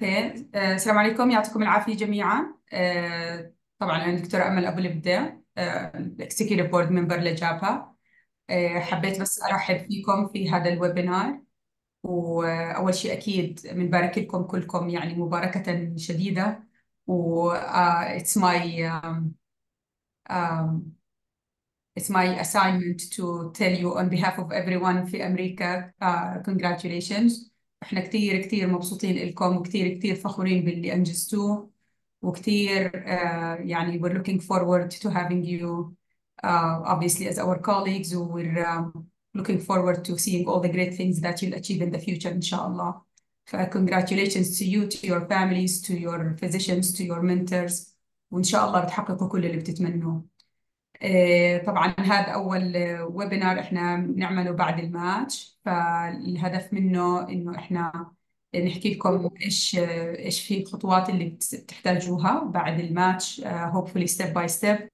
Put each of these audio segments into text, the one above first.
خير آه، السلام عليكم يعطيكم العافية جميعا آه، طبعا أنا دكتوره أمل أبو البدا الإكسكيوتيف بورد ممبر لجابا آه، حبيت بس أرحب فيكم في هذا الويبينار وأول شيء أكيد بنبارك لكم كلكم يعني مباركة شديدة و اتس it's my it's my assignment to tell you on behalf of everyone في أمريكا uh, congratulations احنا كتير كتير مبسوطين لكم وكتير كتير فخورين باللي انجزتوه وكتير uh, يعني we're looking forward to having you uh, obviously as our colleagues we're um, looking forward to seeing all the great things that you'll achieve in the future إن شاء الله ف congratulations to you to your families to your physicians to your mentors وإن شاء الله بتحققوا كل اللي بتتمنوه آه، طبعا هذا اول ويبينار احنا بنعمله بعد الماتش فالهدف منه انه احنا نحكي لكم ايش ايش في الخطوات اللي بتحتاجوها بعد الماتش هوبفولي ستيب باي ستيب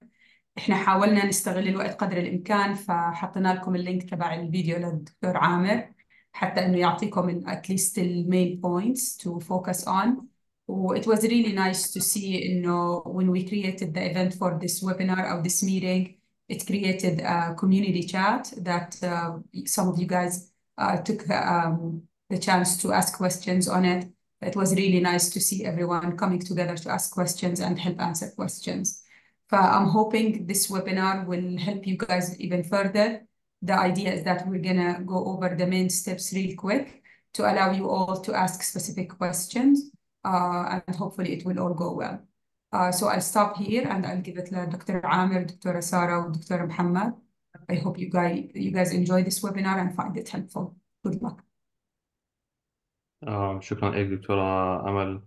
احنا حاولنا نستغل الوقت قدر الامكان فحطينا لكم اللينك تبع الفيديو للدكتور عامر حتى انه يعطيكم اتليست المين بوينتس تو فوكس اون It was really nice to see you know, when we created the event for this webinar or this meeting, it created a community chat that uh, some of you guys uh, took um, the chance to ask questions on it. It was really nice to see everyone coming together to ask questions and help answer questions. But I'm hoping this webinar will help you guys even further. The idea is that we're gonna go over the main steps real quick to allow you all to ask specific questions uh, and hopefully it will all go well. Uh, so I'll stop here and I'll give it to Dr. Amir, Dr. Sara, Dr. Muhammad. I hope you guys, you guys enjoy this webinar and find it helpful. Good luck. Um, شكرا لك دكتورة أمل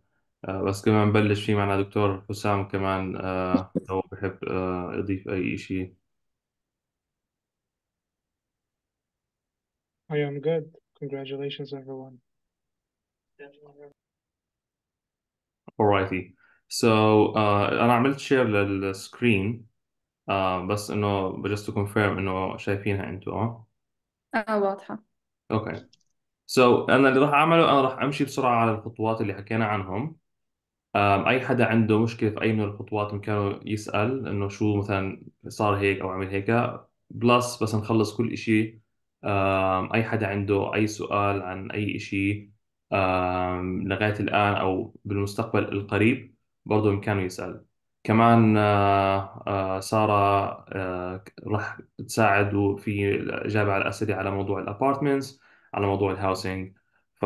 آه بس كمان بلش في معنا دكتور حسام كمان آه لو بحب آه يضيف أي شيء I am good. Congratulations, everyone. alrighty so uh, انا عملت شير للسكرين uh, بس انه just to confirm انه شايفينها انتوا اه اه واضحة اوكي سو so, انا اللي راح اعمله انا راح امشي بسرعة على الخطوات اللي حكينا عنهم آم، أي حدا عنده مشكلة في أي من الخطوات بإمكانه يسأل إنه شو مثلا صار هيك أو عمل هيك بلس بس نخلص كل إشي آم، أي حدا عنده أي سؤال عن أي إشي لغاية الآن أو بالمستقبل القريب برضو بإمكانه يسأل كمان آه، آه، سارة آه، راح تساعد في الإجابة على الأسئلة على موضوع الأبارتمنتس على موضوع الهاوسينج ف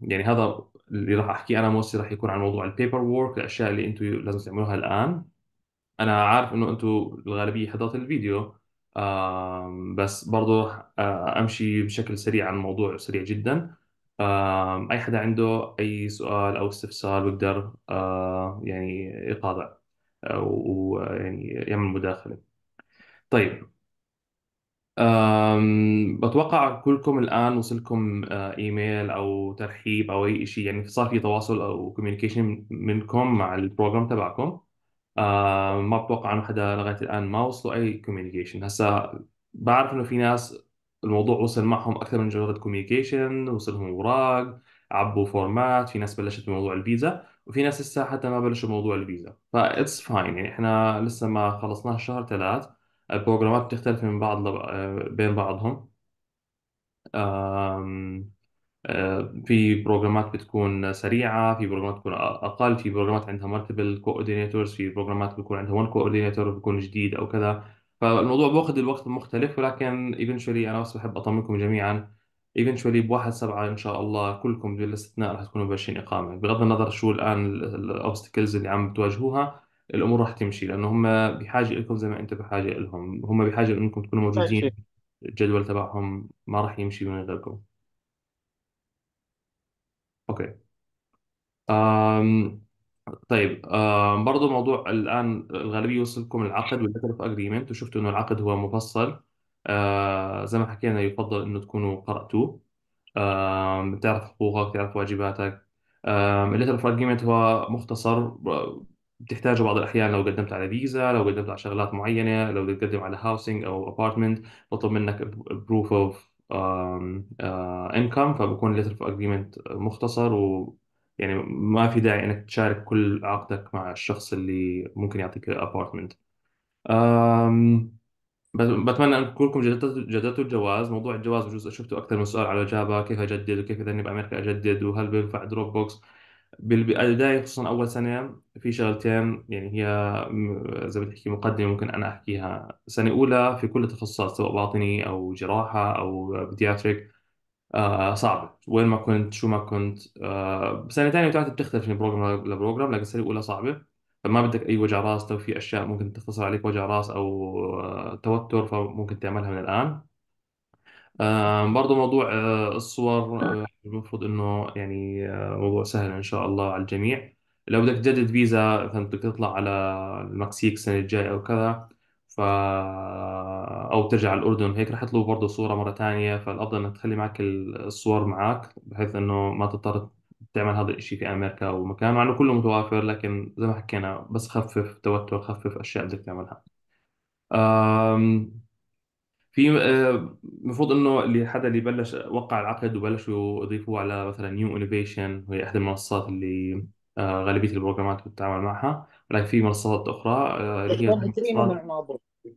يعني هذا اللي راح أحكي أنا موسي راح يكون عن موضوع البيبر وورك الأشياء اللي أنتم لازم تعملوها الآن أنا عارف إنه أنتم الغالبية حضرت الفيديو بس برضو أمشي بشكل سريع عن الموضوع سريع جداً أي حدا عنده أي سؤال أو استفسار بيقدر يعني يقاطع ويعني يعمل مداخلة طيب أم بتوقع كلكم الآن وصلكم إيميل أو ترحيب أو أي شيء يعني صار في تواصل أو كوميونيكيشن منكم مع البروجرام تبعكم ما بتوقع إنه حدا لغاية الآن ما وصلوا أي كوميونيكيشن هسا بعرف إنه في ناس الموضوع وصل معهم اكثر من مجرد كوميونيكيشن وصلهم اوراق عبوا فورمات في ناس بلشت بموضوع الفيزا وفي ناس لسه حتى ما بلشوا بموضوع الفيزا فايتس فاين يعني احنا لسه ما خلصناه شهر ثلاث البروجرامات بتختلف من بعض لب... آه، بين بعضهم أم... آه، في بروجرامات بتكون سريعة في بروجرامات بتكون أقل في بروجرامات عندها multiple coordinators في بروجرامات بيكون عندها one coordinator بيكون جديد أو كذا فالموضوع باخد الوقت المختلف ولكن ايفنشولي انا بس بحب اطمنكم جميعا ب بواحد سبعة ان شاء الله كلكم بلا استثناء رح تكونوا مبلشين اقامه بغض النظر شو الان الاوبستكلز اللي عم تواجهوها الامور رح تمشي لانه هم بحاجه لكم زي ما انت بحاجه لهم هم بحاجه انكم تكونوا موجودين الجدول تبعهم ما راح يمشي من غيركم اوكي طيب آه برضو موضوع الآن الغالبية يوصلكم العقد والليتر اوف اجريمنت وشفتوا انه العقد هو مفصل آه زي ما حكينا يفضل انه تكونوا قرأتوه آه بتعرف حقوقك بتعرف واجباتك الليتر اوف اجريمنت هو مختصر بتحتاجه بعض الاحيان لو قدمت على فيزا لو قدمت على شغلات معينه لو بدك تقدم على هاوسنج او ابارتمنت بطلب منك بروف اوف انكم فبكون الليتر اوف اجريمنت مختصر و يعني ما في داعي انك تشارك كل عقدك مع الشخص اللي ممكن يعطيك ابارتمنت بتمنى ان كلكم جددتوا جددتوا الجواز موضوع الجواز بجوز شفتوا اكثر من سؤال على جافا كيف اجدد وكيف اذا بامريكا اجدد وهل بينفع دروب بوكس بالبدايه خصوصا اول سنه في شغلتين يعني هي زي ما تحكي مقدمه ممكن انا احكيها سنه اولى في كل التخصصات سواء باطني او جراحه او بيدياتريك آه، صعب صعبة وين ما كنت شو ما كنت سنة ثانية وثالثة بتختلف من بروجرام لبروجرام لكن السنة الأولى صعبة فما بدك أي وجع راس لو في أشياء ممكن تختصر عليك وجع راس أو آه، توتر فممكن تعملها من الآن برضه برضو موضوع آه، الصور المفروض إنه يعني موضوع سهل إن شاء الله على الجميع لو بدك تجدد فيزا مثلا بدك تطلع على المكسيك السنة الجاية أو كذا ف او ترجع على الاردن هيك رح يطلبوا برضه صوره مره ثانيه فالافضل انك تخلي معك الصور معك بحيث انه ما تضطر تعمل هذا الشيء في امريكا او مكان مع انه كله متوافر لكن زي ما حكينا بس خفف توتر خفف اشياء بدك تعملها آمم، في آه، المفروض انه اللي حدا اللي بلش وقع العقد وبلشوا يضيفوه على مثلا نيو انوفيشن وهي احدى المنصات اللي آه، غالبيه البروجرامات بتتعامل معها ولكن في منصات اخرى آه، اللي هي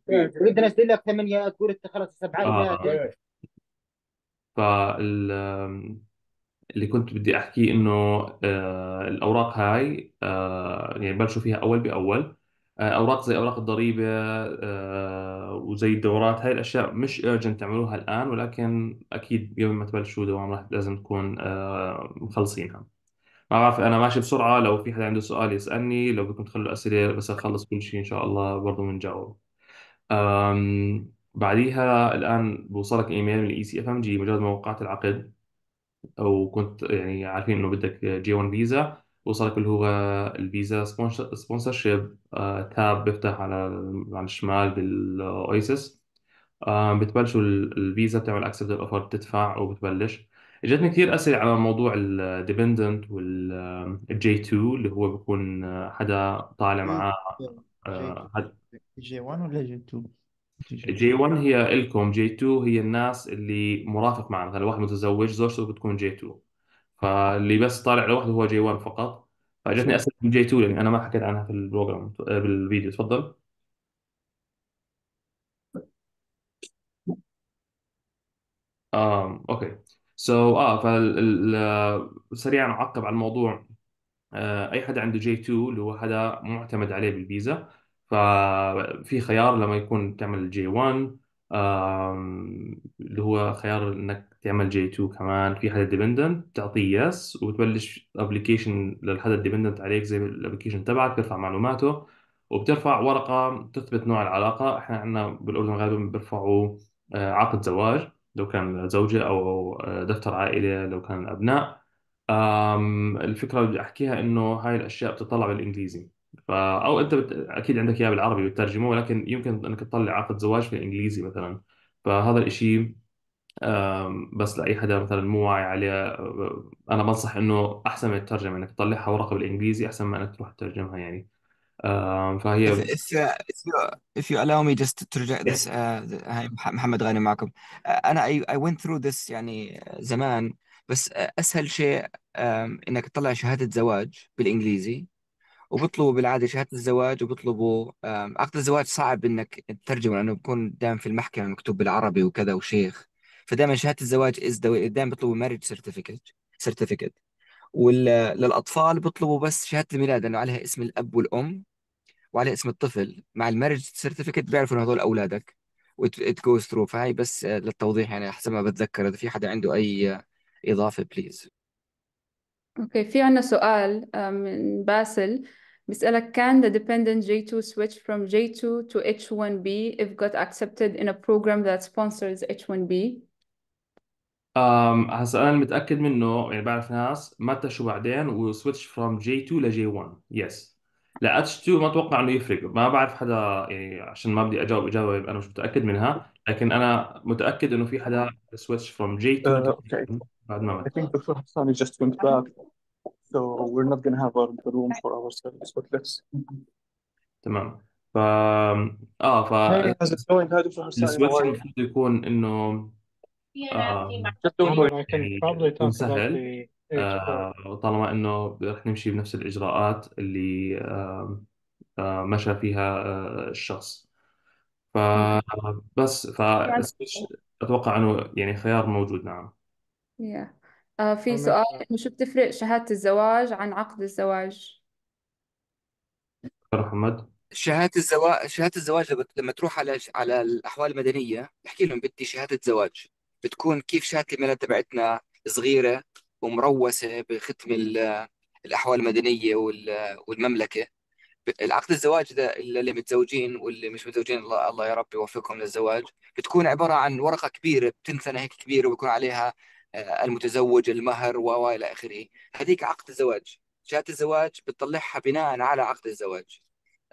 إيه، لك ثمانيه تقول انت خلاص سبعه آه. آه. فال اللي كنت بدي احكيه انه آه، الاوراق هاي يعني بلشوا فيها اول باول اوراق زي اوراق الضريبه وزي الدورات هاي الاشياء مش ارجنت تعملوها الان ولكن اكيد قبل ما تبلشوا دوام راح لازم تكون مخلصينها ما بعرف انا ماشي بسرعه لو في حدا عنده سؤال يسالني لو بدكم تخلوا اسئله بس اخلص كل شيء ان شاء الله برضه بنجاوب بعديها الان بوصلك ايميل من الاي سي اف ام جي مجرد ما وقعت العقد او كنت يعني عارفين انه بدك جي 1 فيزا وصلك اللي هو الفيزا سبونسر شيب تاب بيفتح على على الشمال بالاويسس بتبلشوا الفيزا بتعمل اكسبت الاوفر بتدفع وبتبلش اجتني كثير اسئله على موضوع الديبندنت والجي 2 اللي هو بيكون حدا طالع إيه، معاه جي 1 آه، ولا جي 2 جي 1 هي الكم جي 2 هي الناس اللي مرافق معها مثلا واحد متزوج زوجته بتكون جي 2 فاللي بس طالع لوحده هو جي 1 فقط فاجتني اسئله من جي 2 لاني انا ما حكيت عنها في البروجرام بالفيديو تفضل آه، اوكي سو so, اه فال آه، سريعا اعقب على الموضوع آه اي حدا عنده جي 2 اللي هو حدا معتمد عليه بالفيزا ففي خيار لما يكون تعمل جي 1 اللي هو خيار انك تعمل جي 2 كمان في حدا ديبندنت تعطيه يس وتبلش ابلكيشن للحدا الديبندنت عليك زي الابلكيشن تبعك ترفع معلوماته وبترفع ورقه تثبت نوع العلاقه احنا عندنا بالاردن غالبا بيرفعوا آه، عقد زواج لو كان زوجة أو دفتر عائلة لو كان الأبناء أم، الفكرة اللي بدي أحكيها إنه هاي الأشياء بتطلع بالإنجليزي فا أو أنت بت... أكيد عندك إياها بالعربي بتترجمه ولكن يمكن إنك تطلع عقد زواج في الإنجليزي مثلا فهذا الإشي بس لأي حدا مثلا مو واعي عليه أنا بنصح إنه أحسن من الترجمة إنك تطلعها ورقة بالإنجليزي أحسن ما إنك تروح تترجمها يعني آه If فهي if uh, if you if you allow me just to reject this uh, هاي محمد غانم معكم uh, أنا I, I went through this يعني زمان بس أسهل شيء um, إنك تطلع شهادة زواج بالإنجليزي وبيطلبوا بالعادة شهادة الزواج وبيطلبوا عقد الزواج صعب إنك تترجمه لأنه بيكون دائما في المحكمة مكتوب بالعربي وكذا وشيخ فدائما شهادة الزواج is دائما بيطلبوا marriage certificate certificate وللاطفال بيطلبوا بس شهاده الميلاد انه عليها اسم الاب والام وعليها اسم الطفل مع المارج سيرتيفيكت بيعرفوا انه هذول اولادك وات جوز ثرو فهي بس للتوضيح يعني حسب ما بتذكر اذا في حدا عنده اي اضافه بليز اوكي في عندنا سؤال آه، من باسل بيسألك can the dependent J2 switch from J2 to H1B if got accepted in a program that sponsors H1B أم، هسا انا متاكد منه يعني بعرف ناس متى شو بعدين وسويتش فروم جي 2 لجي 1 يس لا اتش 2 ما اتوقع انه يفرق ما بعرف حدا يعني عشان ما بدي اجاوب اجاوب انا مش متاكد منها لكن انا متاكد انه في حدا سويتش فروم جي 2 Uh, okay. بعد ما I مت think Dr. Hassani just went back, so we're not to have our, the room for ourselves. But let's. تمام ف اه ف Hey, how's it going? السويتش المفروض يكون انه آه يكون سهل آه طالما انه رح نمشي بنفس الاجراءات اللي آه آه مشى فيها آه الشخص فبس ف يعني اتوقع انه يعني خيار موجود نعم yeah. آه في سؤال إنه شو بتفرق شهادة الزواج عن عقد الزواج؟ دكتور محمد شهادة الزواج شهادة الزواج لما تروح على على الأحوال المدنية بحكي لهم بدي شهادة زواج بتكون كيف شات الميلاد تبعتنا صغيره ومروسه بختم الاحوال المدنيه والمملكه العقد الزواج ده اللي متزوجين واللي مش متزوجين الله, الله يا رب يوفقهم للزواج بتكون عباره عن ورقه كبيره بتنثنى هيك كبيره وبيكون عليها آه، المتزوج المهر و الى اخره هذيك عقد الزواج شهاده الزواج بتطلعها بناء على عقد الزواج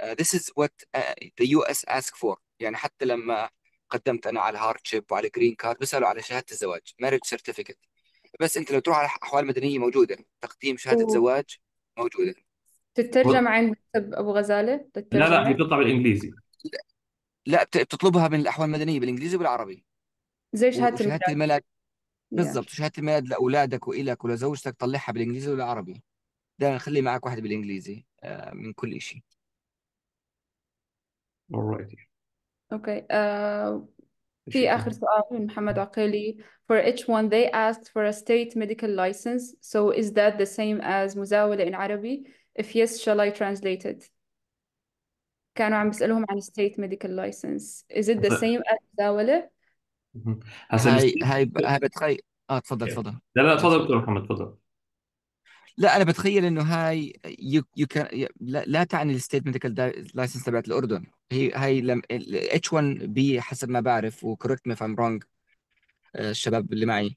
uh, this is what uh, the US ask for يعني حتى لما قدمت انا على هارد شيب وعلى جرين كارد بيسالوا على شهاده الزواج مارج سيرتيفيكت بس انت لو تروح على احوال مدنيه موجوده تقديم شهاده زواج موجوده تترجم عند مكتب ابو غزاله تترجم لا لا بتطلع بالانجليزي لا بتطلبها من الاحوال المدنيه بالانجليزي والعربي زي شهاده وشهاده الميلاد الميلاد بالضبط شهاده الميلاد لاولادك والك ولزوجتك طلعها بالانجليزي والعربي دائما خلي معك واحد بالانجليزي آه، من كل شيء Alrighty. Okay. Uh, في آخر سؤال من محمد عقيلي. For H1, they asked for a state medical license. So is that the same as مزاولة in Arabic? If yes, shall I translate it? كانوا عم بيسألوهم عن state medical license. Is it the same as مزاولة؟ هسه هاي هاي هاي بتخيل اه تفضل تفضل لا لا تفضل دكتور محمد تفضل لا انا بتخيل انه هاي يو, يو كان لا, تعني الستيت ميديكال لايسنس تبعت الاردن هي هاي اتش 1 بي حسب ما بعرف وكوركت مي اف ام رونج الشباب اللي معي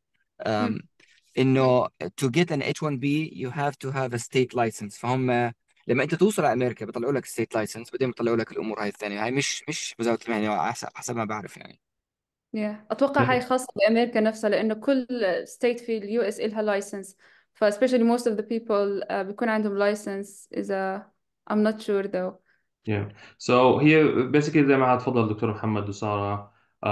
انه تو جيت ان اتش 1 بي يو هاف تو هاف ا ستيت لايسنس فهم لما انت توصل على امريكا بيطلعوا لك ستيت لايسنس بعدين بيطلعوا لك الامور هاي الثانيه هاي مش مش وزاره المهنه يعني حسب حسب ما بعرف يعني yeah. اتوقع هاي خاصه بامريكا نفسها لانه كل ستيت في اليو اس الها لايسنس ف especially most of the people uh, بيكون عندهم license إذا I'm not sure though Yeah. So هي basically زي ما تفضل الدكتور محمد وسارة um,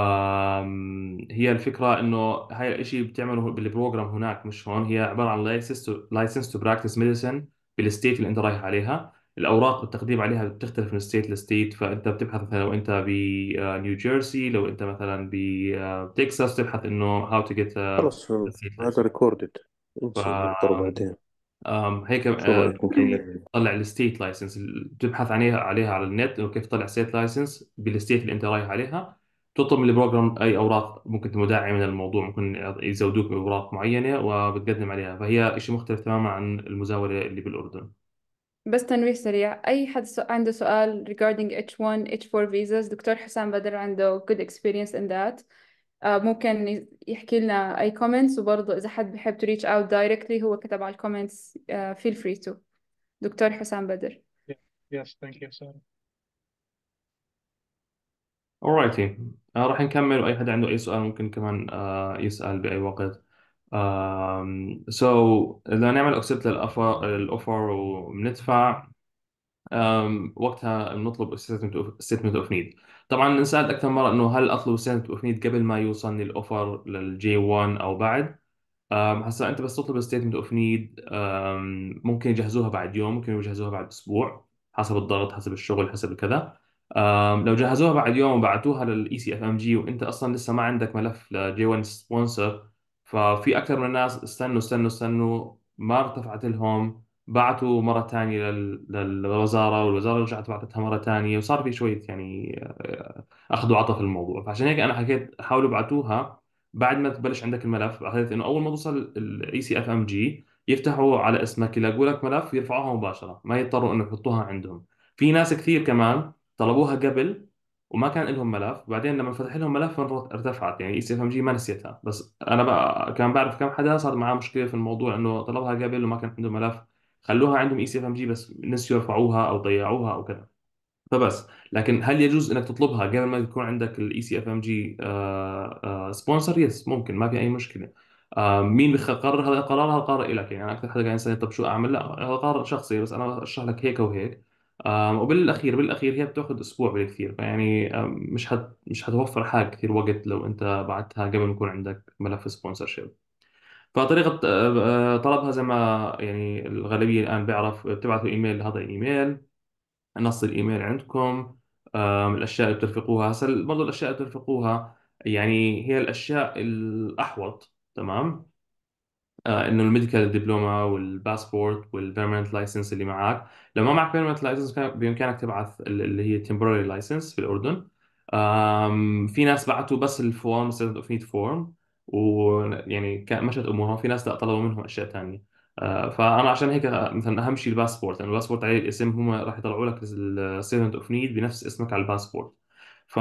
هي الفكرة إنه هاي الشيء بتعمله بالبروجرام هناك مش هون هي عبارة عن license to, license to practice medicine بالستيت اللي أنت رايح عليها الأوراق والتقديم عليها بتختلف من ستيت لستيت فأنت بتبحث مثلا لو أنت بنيو جيرسي آه، لو أنت مثلا بتكساس آه، تبحث إنه how to get a... آه، خلص هذا ريكوردد ان شاء الله بعدين آم، هيك طلع الستيت لايسنس بتبحث عليها عليها على النت وكيف تطلع ستيت لايسنس بالستيت اللي انت رايح عليها تطلب من البروجرام اي اوراق ممكن تدعي من الموضوع ممكن يزودوك باوراق معينه وبتقدم عليها فهي شيء مختلف تماما عن المزاوله اللي بالاردن بس تنويه سريع أي حد عنده سؤال regarding H1 H4 visas دكتور حسام بدر عنده good experience in that آه، ممكن يحكي لنا أي كومنتس وبرضه إذا حد بحب تريتش اوت دايركتلي هو كتب على الكومنتس فيل فري تو دكتور حسام بدر يس ثانك يو سارة Alrighty. Uh, راح نكمل وأي حد عنده أي سؤال ممكن كمان uh, يسأل بأي وقت. Um, so إذا نعمل accept للأوفر وبندفع um, وقتها بنطلب statement of, statement of need. طبعا انسألت اكثر مره انه هل اطلب استعاده اوف قبل ما يوصلني الاوفر للجي 1 او بعد هسا انت بس تطلب ستيتمنت اوف نيد ممكن يجهزوها بعد يوم ممكن يجهزوها بعد اسبوع حسب الضغط حسب الشغل حسب كذا لو جهزوها بعد يوم وبعتوها للاي سي اف ام جي وانت اصلا لسه ما عندك ملف لجي 1 سبونسر ففي اكثر من الناس استنوا استنوا استنوا ما ارتفعت لهم بعتوا مره ثانيه للوزاره والوزاره رجعت بعثتها مره ثانيه وصار في شويه يعني آه، اخذ عطى في الموضوع فعشان هيك انا حكيت حاولوا ابعتوها بعد ما تبلش عندك الملف حكيت انه اول ما توصل الاي سي اف ام جي يفتحوا على اسمك يلاقوا لك ملف يرفعوها مباشره ما يضطروا انه يحطوها عندهم في ناس كثير كمان طلبوها قبل وما كان لهم ملف بعدين لما فتح لهم ملف ارتفعت يعني اي سي اف ام جي ما نسيتها بس انا بقى كان بعرف كم حدا صار معاه مشكله في الموضوع انه طلبها قبل وما كان عنده ملف خلوها عندهم اي سي اف ام جي بس نسيوا يرفعوها او ضيعوها او كذا فبس لكن هل يجوز انك تطلبها قبل ما يكون عندك الاي سي اف ام جي سبونسر يس ممكن ما في اي مشكله آه مين قرر هذا القرار هذا قرار لك يعني انا اكثر حدا قاعد يسالني طب شو اعمل لا هذا قرار شخصي بس انا اشرح لك هيك وهيك آه وبالاخير بالاخير هي بتاخذ اسبوع بالكثير فيعني آه، مش حت مش حتوفر حالك كثير وقت لو انت بعتها قبل ما يكون عندك ملف سبونسر شيب فطريقة آه، آه، طلبها زي ما يعني الغالبية الآن بيعرف بتبعثوا إيميل لهذا الإيميل نص الإيميل عندكم الأشياء اللي بترفقوها هسا برضه الأشياء اللي بترفقوها يعني هي الأشياء الأحوط تمام آه، إنه الميديكال دبلوما والباسبورت والبيرمننت لايسنس اللي معك لو ما معك بيرمننت لايسنس بإمكانك تبعث اللي هي temporary لايسنس في الأردن في ناس بعتوا بس الفورم اوف نيد فورم ويعني كان مشت امورهم في ناس لا طلبوا منهم اشياء ثانيه آه، فانا عشان هيك مثلا اهم شيء الباسبورت لانه يعني الباسبورت عليه الاسم هم راح يطلعوا لك الستيتمنت اوف نيد بنفس اسمك على الباسبورت ف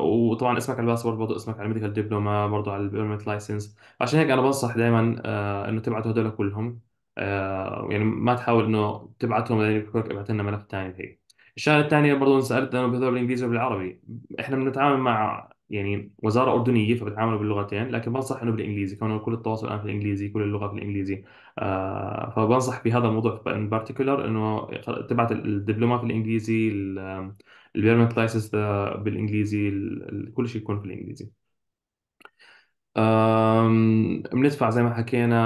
وطبعا اسمك على الباسبورت برضه اسمك على الميديكال دبلوما برضه على البيرمنت لايسنس عشان هيك انا بنصح دائما آه، انه تبعتوا هدول كلهم آه، يعني ما تحاول انه تبعتهم لان بيقول لك ابعت لنا ملف ثاني هيك الشغله الثانيه برضه سالت انه بهذول بالانجليزي وبالعربي احنا بنتعامل مع يعني وزاره اردنيه فبتعاملوا باللغتين لكن بنصح انه بالانجليزي كونه كل التواصل الان في الانجليزي كل اللغه في الانجليزي آه، فبنصح بهذا الموضوع ان بارتيكولر انه تبعت الدبلومه بالانجليزي الانجليزي البيرمنت لايسنس آه، بالانجليزي كل شيء يكون في الانجليزي بندفع زي ما حكينا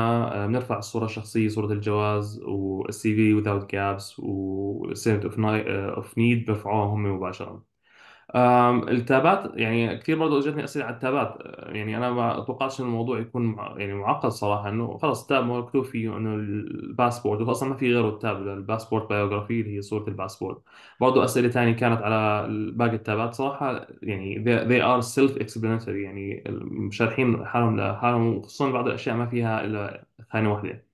آه، بنرفع الصورة الشخصية صورة الجواز والسي في without gaps و اوف نيد بيرفعوها هم مباشرة التابات يعني كثير برضه اجتني اسئله على التابات آه، يعني انا ما اتوقعش ان الموضوع يكون يعني معقد صراحه انه خلص تاب مكتوب فيه انه الباسبورت وهو اصلا ما في غيره التاب الباسبورت بايوغرافي اللي هي صوره الباسبورت برضه اسئله ثانيه كانت على باقي التابات صراحه يعني they, ار are self explanatory يعني شارحين حالهم لحالهم وخصوصا بعض الاشياء ما فيها الا ثانيه واحده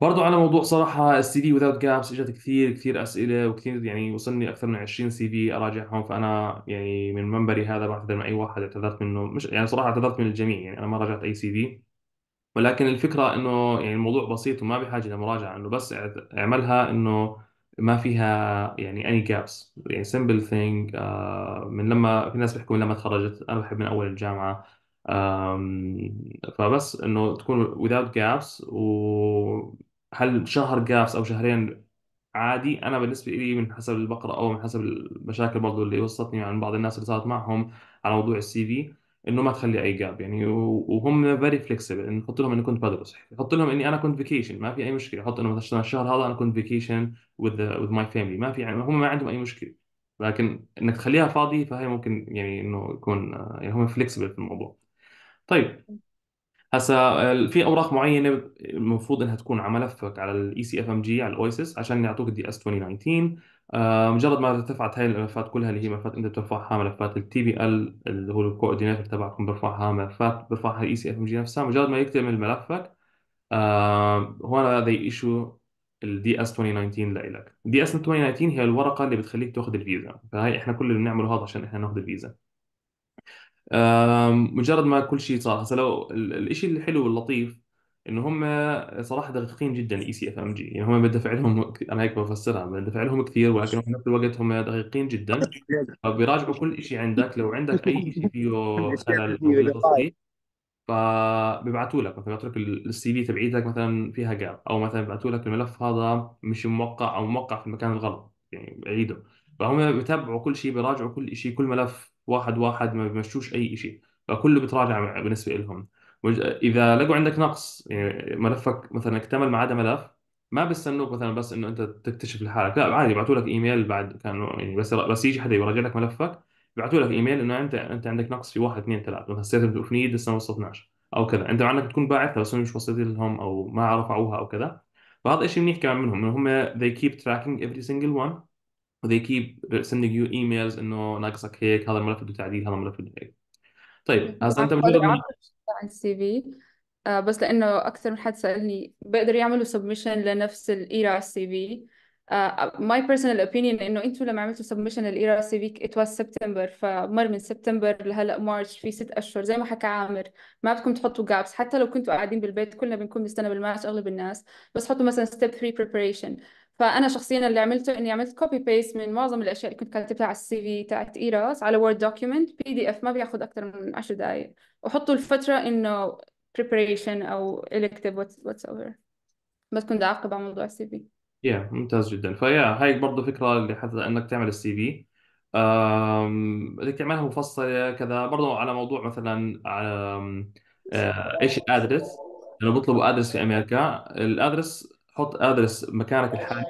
برضو على موضوع صراحة السي في وذاوت جابس اجت كثير كثير أسئلة وكثير يعني وصلني أكثر من 20 سي في أراجعهم فأنا يعني من منبري هذا بعتذر من أي واحد اعتذرت منه مش يعني صراحة اعتذرت من الجميع يعني أنا ما راجعت أي سي في ولكن الفكرة إنه يعني الموضوع بسيط وما بحاجة لمراجعة إنه بس اعملها إنه ما فيها يعني اني جابس يعني سمبل ثينج آه، من لما في ناس بيحكوا من لما تخرجت أنا بحب من أول الجامعة فبس إنه تكون without gaps و هل شهر جابس او شهرين عادي انا بالنسبه لي من حسب البقره او من حسب المشاكل برضو اللي وصلتني عن بعض الناس اللي صارت معهم على موضوع السي في انه ما تخلي اي جاب يعني وهم فيري فليكسبل انه حط لهم اني كنت بدرس حط لهم اني انا كنت فيكيشن ما في اي مشكله حط انه مثلا الشهر هذا انا كنت فيكيشن وذ وذ ماي فاملي ما في يعني هم ما عندهم اي مشكله لكن انك تخليها فاضي فهي ممكن يعني انه يكون يعني هم فليكسبل في الموضوع طيب هسا في اوراق معينه المفروض انها تكون على ملفك e على الاي سي اف ام جي على الاويسس عشان يعطوك الدي اس 2019 مجرد ما ارتفعت هاي الملفات كلها اللي هي ملفات انت بترفعها ملفات التي بي ال اللي هو الكوردينيتور تبعكم برفعها ملفات برفعها الاي سي e اف ام جي نفسها مجرد ما يكتمل ملفك آه، هون هذا ايشو الدي اس 2019 لإلك الدي اس 2019 هي الورقه اللي بتخليك تاخذ الفيزا فهي احنا كل اللي بنعمله هذا عشان احنا ناخذ الفيزا مجرد ما كل شيء صار هسه لو الشيء الاشي الحلو واللطيف انه هم صراحه دقيقين جدا اي سي اف ام جي يعني هم بدفع لهم انا هيك بفسرها بدفع لهم كثير ولكن في نفس الوقت هم دقيقين جدا بيراجعوا كل شيء عندك لو عندك اي شيء فيه خلل او فيه تصحيح فبيبعتوا لك مثلا بيعطوا لك السي في تبعيتك مثلا فيها جاب او مثلا بيبعتوا لك الملف هذا مش موقع او موقع في المكان الغلط يعني بعيده فهم بيتابعوا كل شيء بيراجعوا كل شيء كل ملف واحد واحد ما بمشوش اي شيء فكله بتراجع بالنسبه لهم اذا لقوا عندك نقص يعني ملفك مثلا اكتمل ما عدا ملف ما بيستنوك مثلا بس انه انت تكتشف لحالك لا عادي يبعثوا لك ايميل بعد كان يعني بس بس يجي حدا يراجع لك ملفك يبعثوا لك ايميل انه انت انت عندك نقص في واحد اثنين ثلاثه مثلا سيستم اوف نيد لسه ما وصلتناش او كذا انت مع انك تكون باعثها بس مش وصلت لهم او ما رفعوها او كذا فهذا شيء منيح كمان منهم انه هم they keep tracking every single one they keep sending you emails انه ناقصك هيك هذا الملف بده تعديل هذا الملف بده هيك طيب هسه انت بتقدر عن السي في آه، بس لانه اكثر من حد سالني بقدر يعملوا سبمشن لنفس الايرا سي في ماي بيرسونال اوبينيون انه انتم لما عملتوا سبمشن للايرا سي في ات واز سبتمبر فمر من سبتمبر لهلا مارش في ست اشهر زي ما حكى عامر ما بدكم تحطوا جابس حتى لو كنتوا قاعدين بالبيت كلنا بنكون بنستنى بالمعاش اغلب الناس بس حطوا مثلا ستيب 3 preparation فانا شخصيا اللي عملته اني عملت كوبي بيست من معظم الاشياء اللي كنت كاتبتها على السي في تاعت ايراس على وورد دوكيومنت بي دي اف ما بياخذ اكثر من 10 دقائق وحطوا الفتره انه preparation او elective اوفر بس كنت اعقب على موضوع السي في يا ممتاز جدا فيا هاي برضه فكره اللي حتى انك تعمل السي في بدك تعملها مفصله كذا برضه على موضوع مثلا آه، ايش الادرس لو بيطلبوا ادرس في امريكا الادرس حط ادرس مكانك الحالي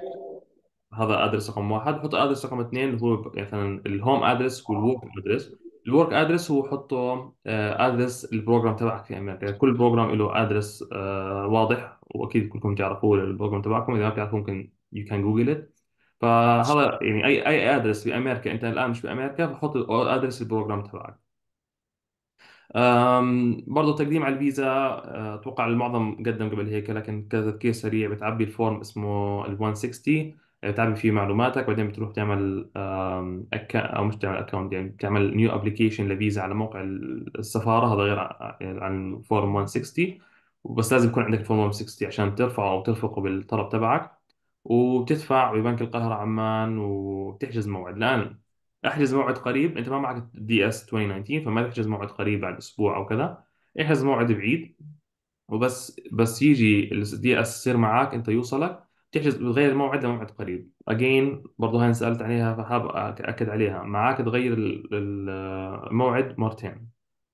هذا ادرس رقم واحد حط ادرس رقم اثنين اللي هو مثلا الهوم ادرس والورك ادرس الورك ادرس هو حطه ادرس آه، البروجرام تبعك يعني كل بروجرام له ادرس آه، واضح واكيد كلكم تعرفوه البروجرام تبعكم اذا ما بتعرفوه ممكن يو كان جوجل ات فهذا يعني اي اي ادرس في امريكا انت الان مش في امريكا فحط ادرس البروجرام تبعك برضه التقديم على الفيزا آه، اتوقع المعظم قدم قبل هيك لكن كتذكير سريع بتعبي الفورم اسمه ال 160 آه، بتعبي فيه معلوماتك بعدين بتروح تعمل أكا او مش تعمل اكونت يعني بتعمل نيو ابلكيشن لفيزا على موقع السفاره هذا غير عن عن فورم 160 بس لازم يكون عندك فورم 160 عشان ترفعه او ترفقه بالطلب تبعك وبتدفع ببنك القاهره عمان وبتحجز موعد الان احجز موعد قريب انت ما معك دي اس 2019 فما تحجز موعد قريب بعد اسبوع او كذا احجز موعد بعيد وبس بس يجي الدي اس يصير معك انت يوصلك بتحجز بتغير الموعد لموعد قريب اجين برضه هاي سالت عليها فحاب اكد عليها معك تغير الموعد مرتين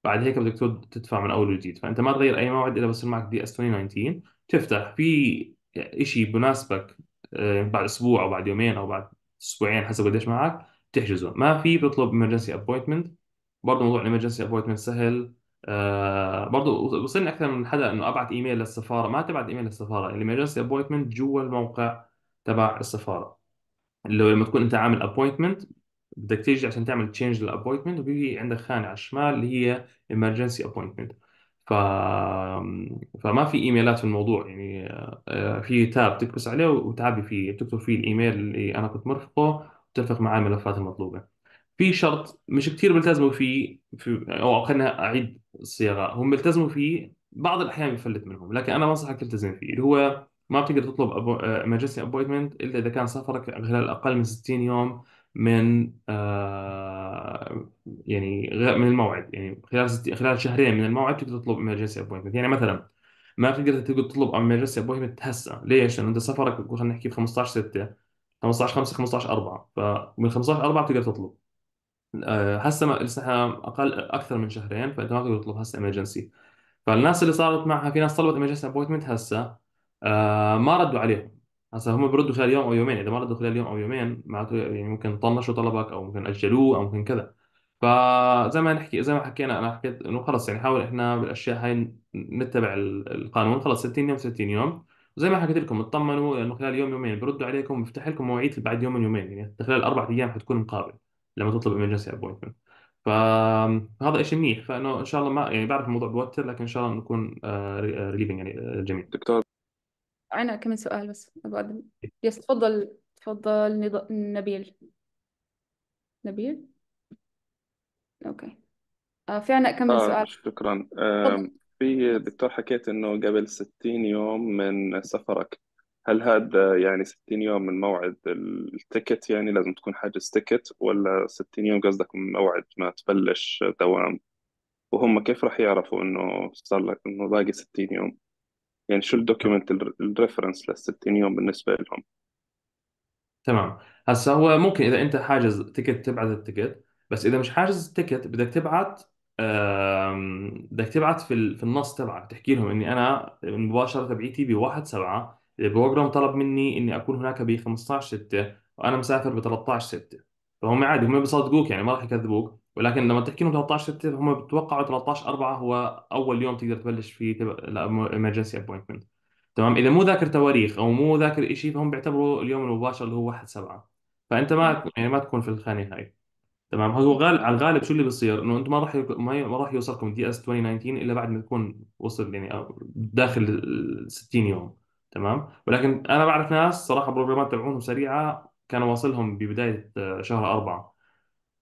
بعد هيك بدك تدفع من اول وجديد فانت ما تغير اي موعد الا بصير معك دي اس 2019 تفتح في شيء بناسبك آه، بعد اسبوع او بعد يومين او بعد اسبوعين حسب قديش معك تحجزه ما في بيطلب emergency appointment برضه موضوع الامرجنسي ابوينتمنت سهل آه برضه وصلني اكثر من حدا انه ابعت ايميل للسفاره ما تبعت ايميل للسفاره الامرجنسي يعني ابوينتمنت جوا الموقع تبع السفاره اللي لما تكون انت عامل ابوينتمنت بدك تيجي عشان تعمل تشينج للابوينتمنت وبيجي عندك خانه على الشمال اللي هي emergency appointment ف... فما في ايميلات في الموضوع يعني آه، في تاب تكبس عليه وتعبي فيه تكتب فيه الايميل اللي انا كنت مرفقه ترفق معاه الملفات المطلوبه في شرط مش كثير بيلتزموا فيه في او خلينا اعيد الصياغه هم بيلتزموا فيه بعض الاحيان بفلت منهم لكن انا بنصحك تلتزم فيه اللي هو ما بتقدر تطلب امرجنسي ابوينتمنت آه، الا اذا كان سفرك خلال اقل من 60 يوم من آه يعني من الموعد يعني خلال ست... خلال شهرين من الموعد تقدر تطلب امرجنسي ابوينتمنت يعني مثلا ما بتقدر تقول تطلب امرجنسي ابوينتمنت هسه ليش؟ لانه انت سفرك خلينا نحكي ب 15 6 15 5 15 4 فمن 15 4 بتقدر تطلب آه، هسه ما لسه اقل اكثر من شهرين فانت ما بتقدر تطلب هسه ايمرجنسي فالناس اللي صارت معها في ناس طلبت ايمرجنسي ابوينتمنت هسه آه، ما ردوا عليهم هسه هم بيردوا خلال يوم او يومين اذا ما ردوا خلال يوم او يومين معناته يعني ممكن طنشوا طلبك او ممكن اجلوه او ممكن كذا فزي ما نحكي زي ما حكينا انا حكيت انه خلص يعني حاول احنا بالاشياء هاي نتبع القانون خلص 60 يوم 60 يوم وزي ما حكيت لكم اطمنوا لانه خلال يوم يومين بردوا عليكم بيفتح لكم مواعيد بعد يوم يومين يعني خلال اربع ايام حتكون مقابل لما تطلب امرجنسي ابوينتمنت فهذا شيء منيح فانه ان شاء الله ما يعني بعرف الموضوع بوتر لكن ان شاء الله نكون ريليفنج آه، آه، يعني الجميع آه، دكتور انا كمان سؤال بس بعد إيه. يس تفضل تفضل نض... نبيل نبيل اوكي في عنا كم آه سؤال شكرا في دكتور حكيت انه قبل 60 يوم من سفرك هل هذا يعني 60 يوم من موعد التكت يعني لازم تكون حاجز تكت ولا 60 يوم قصدك من موعد ما تبلش دوام وهم كيف راح يعرفوا انه صار لك انه باقي 60 يوم يعني شو الدوكيومنت الريفرنس لل 60 يوم بالنسبه لهم تمام هسه هو ممكن اذا انت حاجز تكت تبعث التكت بس اذا مش حاجز تكت بدك تبعث بدك تبعت في في النص تبعك تحكي لهم اني انا المباشره تبعيتي ب 1 7 البروجرام طلب مني اني اكون هناك ب 15 6 وانا مسافر ب 13 6 فهم عادي هم بيصدقوك يعني ما راح يكذبوك ولكن لما تحكي لهم 13 6 هم بتوقعوا 13 4 هو اول يوم تقدر تبلش فيه الامرجنسي ابوينتمنت تمام اذا مو ذاكر تواريخ او مو ذاكر شيء فهم بيعتبروا اليوم المباشر اللي هو 1 7 فانت ما نعم. يعني ما تكون في الخانه هاي تمام هو غال على الغالب شو اللي بيصير انه انتم ما راح ما ما راح يوصلكم دي اس 2019 الا بعد ما تكون وصل يعني داخل 60 يوم تمام ولكن انا بعرف ناس صراحه بروجرامات تبعونهم سريعه كان واصلهم ببدايه آه، شهر أربعة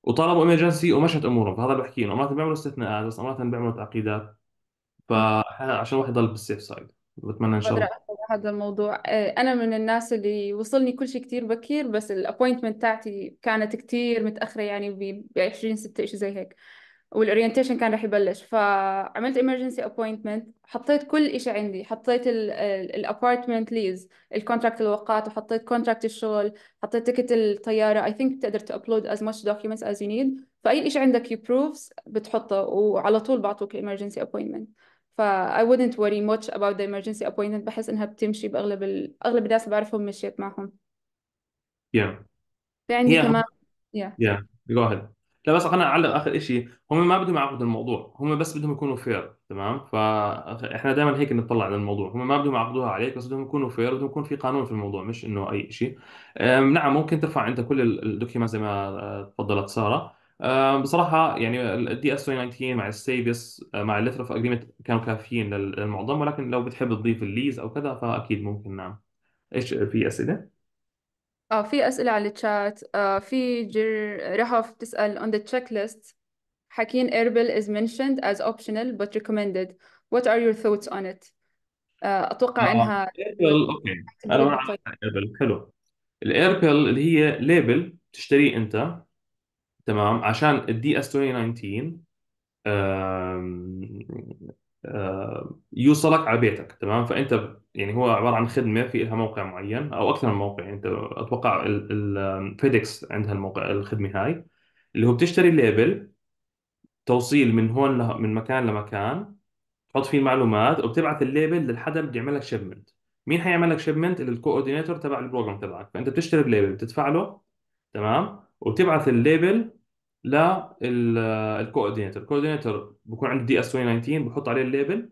وطلبوا ايمرجنسي ومشت امورهم فهذا بحكي انه امانه بيعملوا استثناءات بس امانه بيعملوا تعقيدات فعشان الواحد يضل بالسيف سايد بتمنى ان شاء الله هذا الموضوع آه، انا من الناس اللي وصلني كل شيء كثير بكير بس الابوينتمنت تاعتي كانت كثير متاخره يعني ب 20 6 شيء زي هيك والاورينتيشن كان رح يبلش فعملت emergency appointment حطيت كل شيء عندي حطيت الابارتمنت ليز الكونتراكت الوقات وحطيت كونتراكت الشغل حطيت تكت الطياره اي ثينك بتقدر تابلود از ماتش دوكيومنتس از يو نيد فاي شيء عندك يبروفز بتحطه وعلى طول بعطوك emergency appointment ف I wouldn't worry much about the emergency appointment بحس انها بتمشي باغلب ال... اغلب الناس اللي بعرفهم مشيت معهم yeah في عندي yeah كمان yeah yeah go ahead لا بس خلينا نعلق اخر شيء هم ما بدهم يعقدوا الموضوع هم بس بدهم يكونوا فير تمام فاحنا دائما هيك نطلع للموضوع هم ما بدهم يعقدوها عليك بس بدهم يكونوا فير بدهم يكون في قانون في الموضوع مش انه اي شيء نعم ممكن ترفع انت كل الدوكيومنت زي ما آه، تفضلت ساره آه، بصراحة يعني الدي اس 2019 مع السيفيس آه، مع الليتر اوف اجريمنت كانوا كافيين للمعظم ولكن لو بتحب تضيف الليز او كذا فاكيد ممكن نعم ايش في اسئلة؟ اه في أسئلة على الشات آه في جر رهف تسأل on the checklist حكين إيربل is mentioned as optional but recommended what are your thoughts on it آه أتوقع اه إنها ايربل اوكي انا ما اعرف إيربل حلو الايربل اللي هي ليبل تشتريه انت تمام عشان الدي اس 2019 يوصلك على بيتك تمام فانت يعني هو عباره عن خدمه في لها موقع معين او اكثر من موقع يعني انت اتوقع الفيدكس عندها الموقع الخدمه هاي اللي هو بتشتري ليبل توصيل من هون له من مكان لمكان تحط فيه المعلومات وبتبعث الليبل للحدا بده يعمل لك شيبمنت مين حيعمل لك شيبمنت الكوردينيتور تبع البروجرام تبعك فانت بتشتري الليبل بتدفع له تمام وبتبعث الليبل للكوردينيتور الكوردينيتور بكون عنده دي اس 2019 بحط عليه الليبل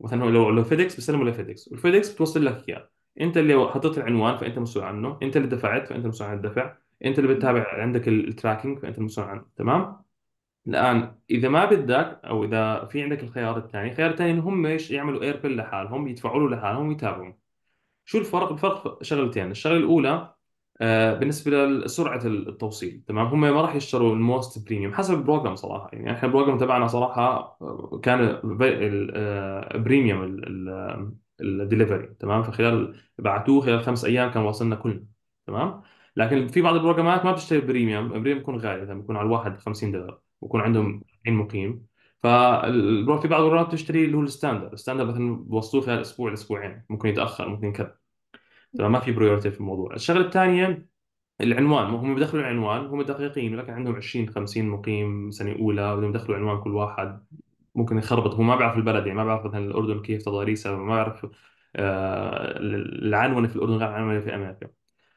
مثلا لو لو فيدكس بسلمه لفيدكس والفيدكس بتوصل لك اياه انت اللي حطيت العنوان فانت مسؤول عنه انت اللي دفعت فانت مسؤول عن الدفع انت اللي بتتابع عندك التراكنج فانت مسؤول عنه تمام الان اذا ما بدك او اذا في عندك الخيار الثاني الخيار الثاني ان هم ايش يعملوا ايربل لحالهم يدفعوا له لحالهم ويتابعوا شو الفرق الفرق شغلتين الشغله الاولى آه، بالنسبه لسرعه التوصيل تمام هم ما راح يشتروا الموست بريميوم حسب البروجرام صراحه يعني احنا البروجرام تبعنا صراحه آه، كان بريميوم الدليفري آه، تمام فخلال بعتوه خلال خمس ايام كان واصلنا كلنا تمام لكن في بعض البروجرامات ما بتشتري بريميوم بريميوم بيكون غالي مثلا بيكون على الواحد 50 دولار ويكون عندهم عين مقيم ففي بعض البروجرامات بتشتري اللي هو الستاندر الستاندر مثلا بوصلوه خلال اسبوع لاسبوعين ممكن يتاخر ممكن كذا تمام ما في بريورتي في الموضوع الشغله الثانيه العنوان هم بيدخلوا العنوان هم دقيقين ولكن عندهم 20 50 مقيم سنه اولى بدهم يدخلوا عنوان كل واحد ممكن يخربط هو ما بيعرف البلد يعني ما بيعرف مثلا الاردن كيف تضاريسها ما بيعرف آه، العنوان العنونه في الاردن غير العنونه في امريكا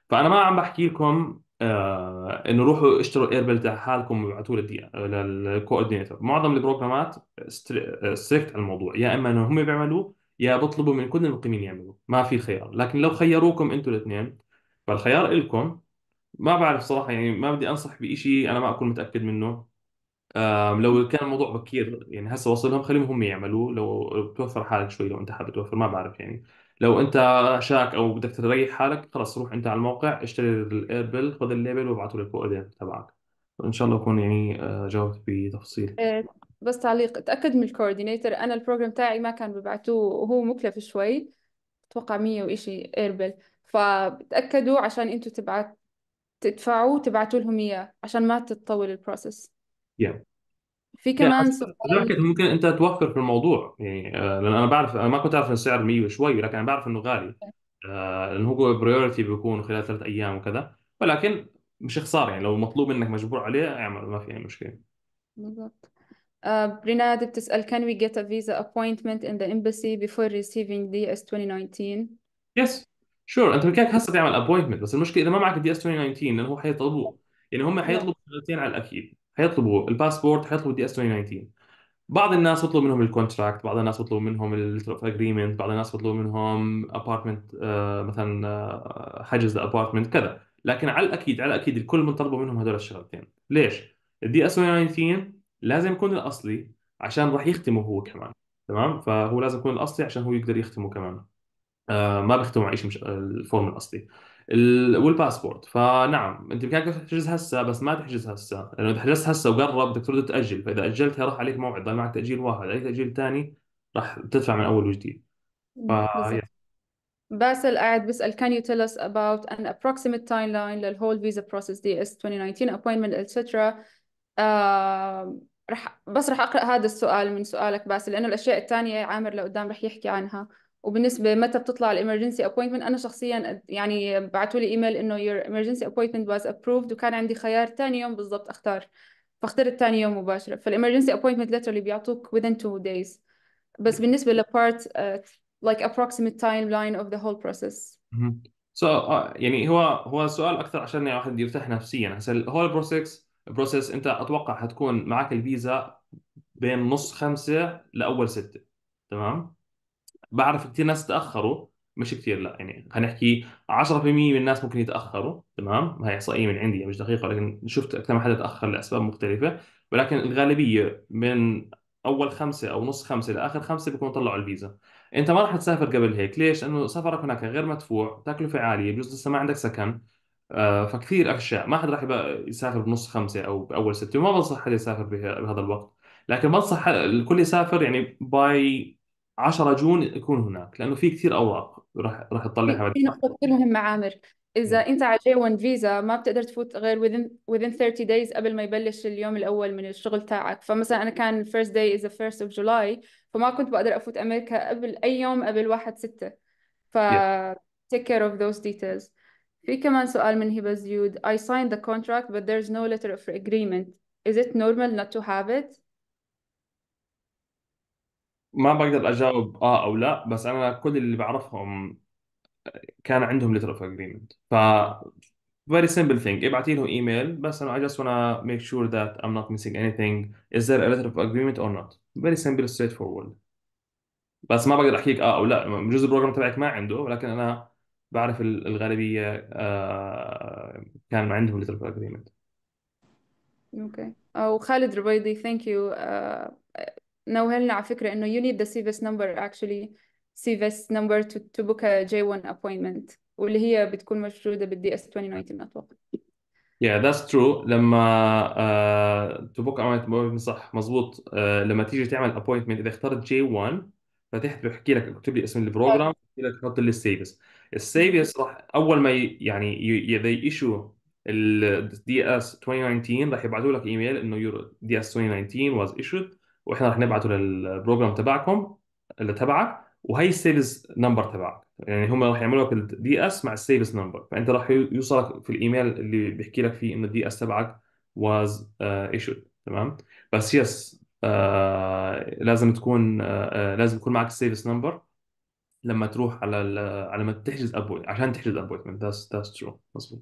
فانا ما عم بحكي لكم آه انه روحوا اشتروا ايربل تاع حالكم وابعتوه للكوردينيتور معظم البروجرامات ستريكت آه، على الموضوع يا اما انه هم بيعملوه يا بطلبوا من كل المقيمين يعملوا ما في خيار لكن لو خيروكم انتوا الاثنين فالخيار إلكم ما بعرف صراحة يعني ما بدي أنصح بإشي أنا ما أكون متأكد منه لو كان الموضوع بكير يعني هسه وصلهم خليهم هم يعملوه لو بتوفر حالك شوي لو أنت حابب توفر ما بعرف يعني لو أنت شاك أو بدك تريح حالك خلص روح أنت على الموقع اشتري الإيربل خذ الليبل وابعثوا لك الاودير تبعك إن شاء الله أكون يعني آه، جاوبت بتفصيل إيه. بس تعليق اتاكد من الكوردينيتور انا البروجرام تاعي ما كان ببعتوه وهو مكلف شوي اتوقع 100 وإشي ايربل فتاكدوا عشان انتوا تبعت تدفعوا تبعتوا لهم اياه عشان ما تتطول البروسيس yeah. في كمان سؤال ممكن انت توفر في الموضوع يعني آه، لان انا بعرف انا ما كنت اعرف ان السعر 100 وشوي لكن انا بعرف انه غالي آه، لانه هو بريورتي بيكون خلال ثلاث ايام وكذا ولكن مش خساره يعني لو مطلوب منك مجبور عليه اعمل ما في اي مشكله بالضبط Uh, Renata بتسأل can we get a visa appointment in the embassy before receiving DS 2019 yes sure انت بامكانك هسه تعمل appointment بس المشكله اذا ما معك الدي اس 2019 لانه هو حيطلبوه يعني هم حيطلبوا شغلتين على الاكيد حيطلبوا الباسبورت حيطلبوا الدي اس 2019 بعض الناس بيطلبوا منهم الكونتراكت بعض الناس بيطلبوا منهم اجريمنت، بعض الناس بيطلبوا منهم ابارتمنت آه uh, مثلا آه حجز ابارتمنت كذا لكن على الاكيد على الاكيد الكل بنطلبوا منهم هدول الشغلتين ليش؟ الدي اس 2019 لازم يكون الاصلي عشان راح يختمه هو كمان تمام فهو لازم يكون الاصلي عشان هو يقدر يختمه كمان آه ما بيختموا على شيء مش الفورم الاصلي والباسبورت فنعم انت بامكانك تحجز هسه بس ما تحجز هسه لانه اذا حجزت هسه وقرب بدك ترد تاجل فاذا اجلتها راح عليك موعد ضل معك تاجيل واحد عليك تاجيل ثاني راح تدفع من اول وجديد ف... باسل قاعد بيسأل can you tell us about an approximate timeline فيزا visa process اس 2019 appointment etc uh, آه، رح بس رح أقرأ هذا السؤال من سؤالك بس لأنه الأشياء الثانية عامر لقدام رح يحكي عنها وبالنسبة متى بتطلع الامرجنسي appointment أنا شخصيا يعني بعثوا لي إيميل إنه your emergency appointment was approved وكان عندي خيار ثاني يوم بالضبط أختار فاخترت ثاني يوم مباشرة فالامرجنسي appointment ليتر اللي بيعطوك within two days بس بالنسبة لبارت uh, like approximate timeline of the whole process so, uh, يعني هو هو سؤال أكثر عشان الواحد يعني يرتاح نفسيا هسه الهول process بروسيس انت اتوقع حتكون معك الفيزا بين نص خمسه لاول سته تمام بعرف كثير ناس تاخروا مش كثير لا يعني خلينا نحكي 10% من الناس ممكن يتاخروا تمام هاي احصائيه من عندي يعني مش دقيقه لكن شفت اكثر من حدا تاخر لاسباب مختلفه ولكن الغالبيه من اول خمسه او نص خمسه لاخر خمسه بيكونوا طلعوا الفيزا انت ما راح تسافر قبل هيك ليش لانه سفرك هناك غير مدفوع تكلفه عاليه بجوز لسه ما عندك سكن آه، فكثير اشياء ما حد راح يبقى يسافر بنص خمسه او باول سته وما بنصح حدا يسافر بهذا الوقت لكن بنصح الكل يسافر يعني باي 10 جون يكون هناك لانه في كثير اوراق راح راح تطلعها في بعد في نقطة كثير مهمة عامر إذا نعم. أنت على جي 1 فيزا ما بتقدر تفوت غير within, within 30 days قبل ما يبلش اليوم الأول من الشغل تاعك فمثلا أنا كان first day is the first of July فما كنت بقدر أفوت أمريكا قبل أي يوم قبل 1 6 ف yeah. take care of those details في كمان سؤال من هبة زيود I signed the contract but there's no letter of agreement is it normal not to have it ما بقدر اجاوب اه او لا بس انا كل اللي بعرفهم كان عندهم letter of agreement ف very simple thing ابعتي له ايميل بس انا I just wanna make sure that I'm not missing anything is there a letter of agreement or not very simple straightforward بس ما بقدر احكيك اه او لا بجوز البروجرام تبعك ما عنده ولكن انا بعرف الغالبيه آه، كان عندهم ريزرف اجريمنت اوكي او خالد ربيضي ثانك يو نوهلنا على فكره انه you need the CVS number actually CVS number to, تو book a J1 appointment واللي هي بتكون موجوده بالدي اس 2019 اتوقع Yeah, that's true. لما uh, آه، تبوك appointment صح مظبوط uh, لما تيجي تعمل appointment إذا اخترت J1 فتحت بحكي لك اكتب لي اسم البروجرام بحكي لك حط لي السيفز السيفيرز راح اول ما يعني they ايشو الدي اس 2019 راح يبعثوا لك ايميل انه دي DS 2019 واز ايشود واحنا راح نبعته للبروجرام تبعكم اللي تبعك وهي السيفز نمبر تبعك يعني هم راح يعملوا لك الدي اس مع السيفز نمبر فانت راح يوصلك في الايميل اللي بيحكي لك فيه انه الدي اس تبعك واز ايشود آه، تمام بس يس آه لازم تكون آه, آه، لازم يكون معك السيفز نمبر لما تروح على على ما تحجز ابوي عشان تحجز ابوي that's that's true مظبوط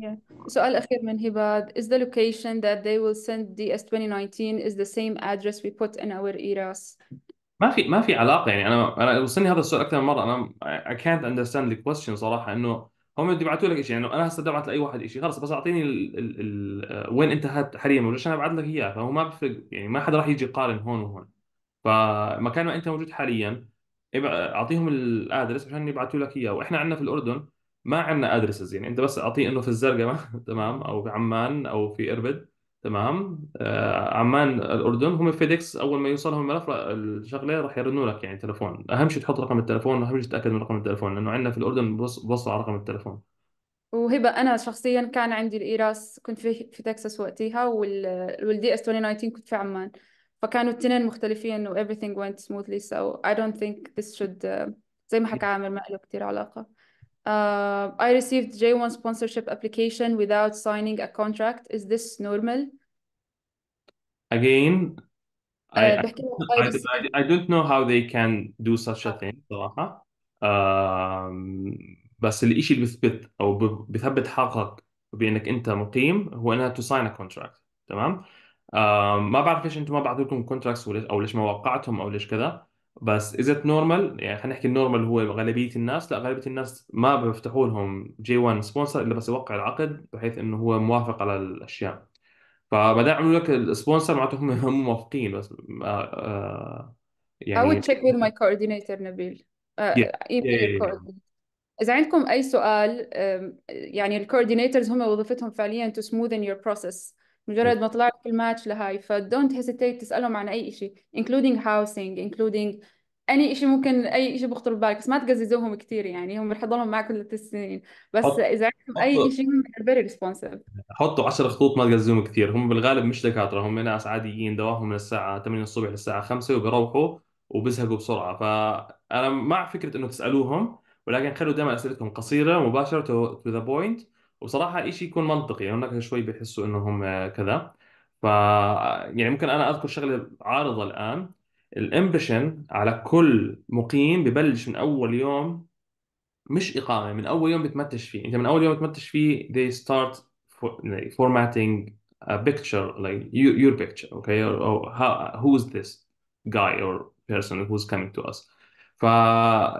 Yeah. سؤال أخير من هباد Is the location that they will send DS 2019 is the same address we put in our ERAS? ما في ما في علاقة يعني أنا أنا وصلني هذا السؤال أكثر من مرة أنا I can't understand the question صراحة إنه هم بدهم يبعثوا لك شيء يعني انا هسه بدي ابعث لاي واحد شيء خلص بس اعطيني ال ال ال وين انت حاليا موجود عشان ابعث لك اياه فهو ما بفرق يعني ما حدا راح يجي يقارن هون وهون فمكان ما انت موجود حاليا اعطيهم الادرس عشان يبعثوا لك اياه واحنا عندنا في الاردن ما عندنا ادرسز يعني انت بس اعطيه انه في الزرقاء تمام او في عمان او في اربد تمام آه عمان الاردن هم فيديكس اول ما يوصلهم الملف الشغله راح يرنوا لك يعني تليفون اهم شيء تحط رقم التليفون واهم شيء تتاكد من رقم التليفون لانه عندنا في الاردن بوصل على رقم التليفون وهبة أنا شخصيا كان عندي الإيراس كنت في في تكساس وقتها والدي اس 2019 كنت في عمان فكانوا التنين مختلفين و everything went smoothly so I don't think this should uh, زي ما حكى عامر ما له كتير علاقة uh, I received J1 sponsorship application without signing a contract is this normal again I, I, I, I don't know how they can do such a thing صراحة um, بس الإشي اللي بثبت أو بثبت حقك بأنك أنت مقيم هو أنها to sign a contract تمام ما بعرف ليش انتم ما بعثوا لكم كونتراكتس او ليش ما وقعتهم او ليش كذا بس اذا نورمال يعني خلينا نحكي النورمال هو غالبيه الناس لا غالبيه الناس ما بيفتحوا لهم جي 1 سبونسر الا بس يوقع العقد بحيث انه هو موافق على الاشياء فما دام عملوا لك السبونسر معناته هم موافقين بس آه يعني I would يعني check with my coordinator نبيل uh, uh, إذا عندكم أي سؤال um، يعني الكوردينيتورز هم وظيفتهم فعليا to smoothen your process مجرد ما طلعت كل ماتش لهاي فدونت هيزيتيت تسالهم عن اي شيء انكلودينج هاوسينج انكلودينج اي شيء ممكن اي شيء بخطر ببالك بس ما تقززوهم كثير يعني هم رح يضلهم معك كل ثلاث سنين بس حط اذا عندهم اي شيء هم فيري ريسبونسيف حطوا 10 خطوط ما تقززوهم كثير هم بالغالب مش دكاتره هم ناس عاديين دواهم من الساعه 8 الصبح للساعه 5 وبيروحوا وبزهقوا بسرعه فانا مع فكره انه تسالوهم ولكن خلوا دائما اسئلتكم قصيره مباشره تو ذا بوينت وصراحة إشي يكون منطقي يعني شوي بيحسوا إنهم آه، كذا ف يعني ممكن أنا أذكر شغلة عارضة الآن الامبشن على كل مقيم ببلش من أول يوم مش إقامة من أول يوم بتمتش فيه أنت يعني من أول يوم بتمتش فيه they start formatting a picture like your picture okay or, or how, is this guy or person who's coming to us ف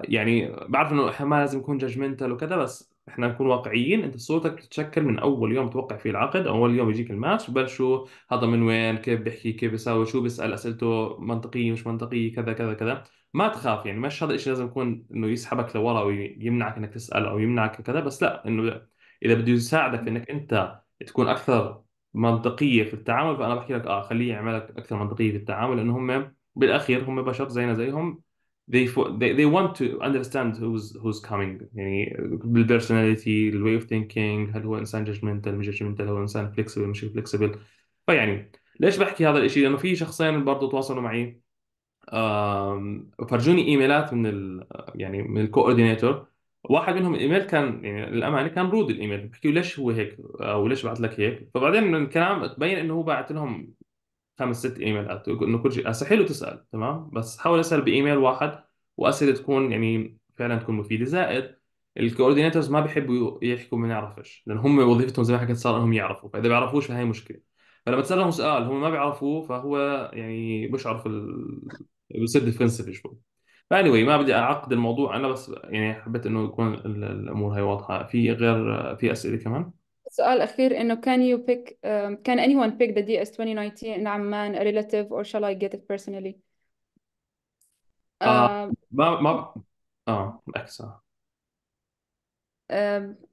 يعني بعرف انه احنا ما لازم نكون جاجمنتال وكذا بس احنا نكون واقعيين انت صورتك بتتشكل من اول يوم توقع فيه العقد او اول يوم يجيك الماتش بلشوا هذا من وين كيف بيحكي كيف بيساوي شو بيسال اسئلته منطقيه مش منطقيه كذا كذا كذا ما تخاف يعني مش هذا الشيء لازم يكون انه يسحبك لورا ويمنعك انك تسال او يمنعك كذا بس لا انه اذا بده يساعدك انك انت تكون اكثر منطقيه في التعامل فانا بحكي لك اه خليه يعملك اكثر منطقيه في التعامل لانه هم بالاخير هم بشر زينا زيهم they they they want to understand who's who's coming يعني بالبرسوناليتي الواي اوف ثينكينج هل هو انسان جاجمنتال مش جاجمنتال هل هو انسان فليكسبل مش فليكسبل فيعني ليش بحكي هذا الشيء لانه في شخصين برضه تواصلوا معي فرجوني ايميلات من ال يعني من الكوردينيتور واحد منهم الايميل كان يعني للامانه يعني كان رود الايميل بحكي ليش هو هيك او ليش بعت لك هيك فبعدين من الكلام تبين انه هو باعت لهم خمس ست ايميلات انه كل شيء هسه حلو تسال تمام بس حاول اسال بايميل واحد واسئله تكون يعني فعلا تكون مفيده زائد الكوردينيتورز ما بيحبوا يحكوا ما نعرفش لان هم وظيفتهم زي ما حكيت صار انهم يعرفوا فاذا بيعرفوش فهي مشكله فلما تسالهم سؤال هم ما بيعرفوه فهو يعني بيشعر ال... بصير ديفنسيف شوي فاني ما بدي اعقد الموضوع انا بس يعني حبيت انه يكون الامور هي واضحه في غير في اسئله كمان سؤال أخير إنه can you pick um, can anyone pick the DS 2019 in Amman a relative or shall I get it personally؟ uh, آه ما ما آه بالعكس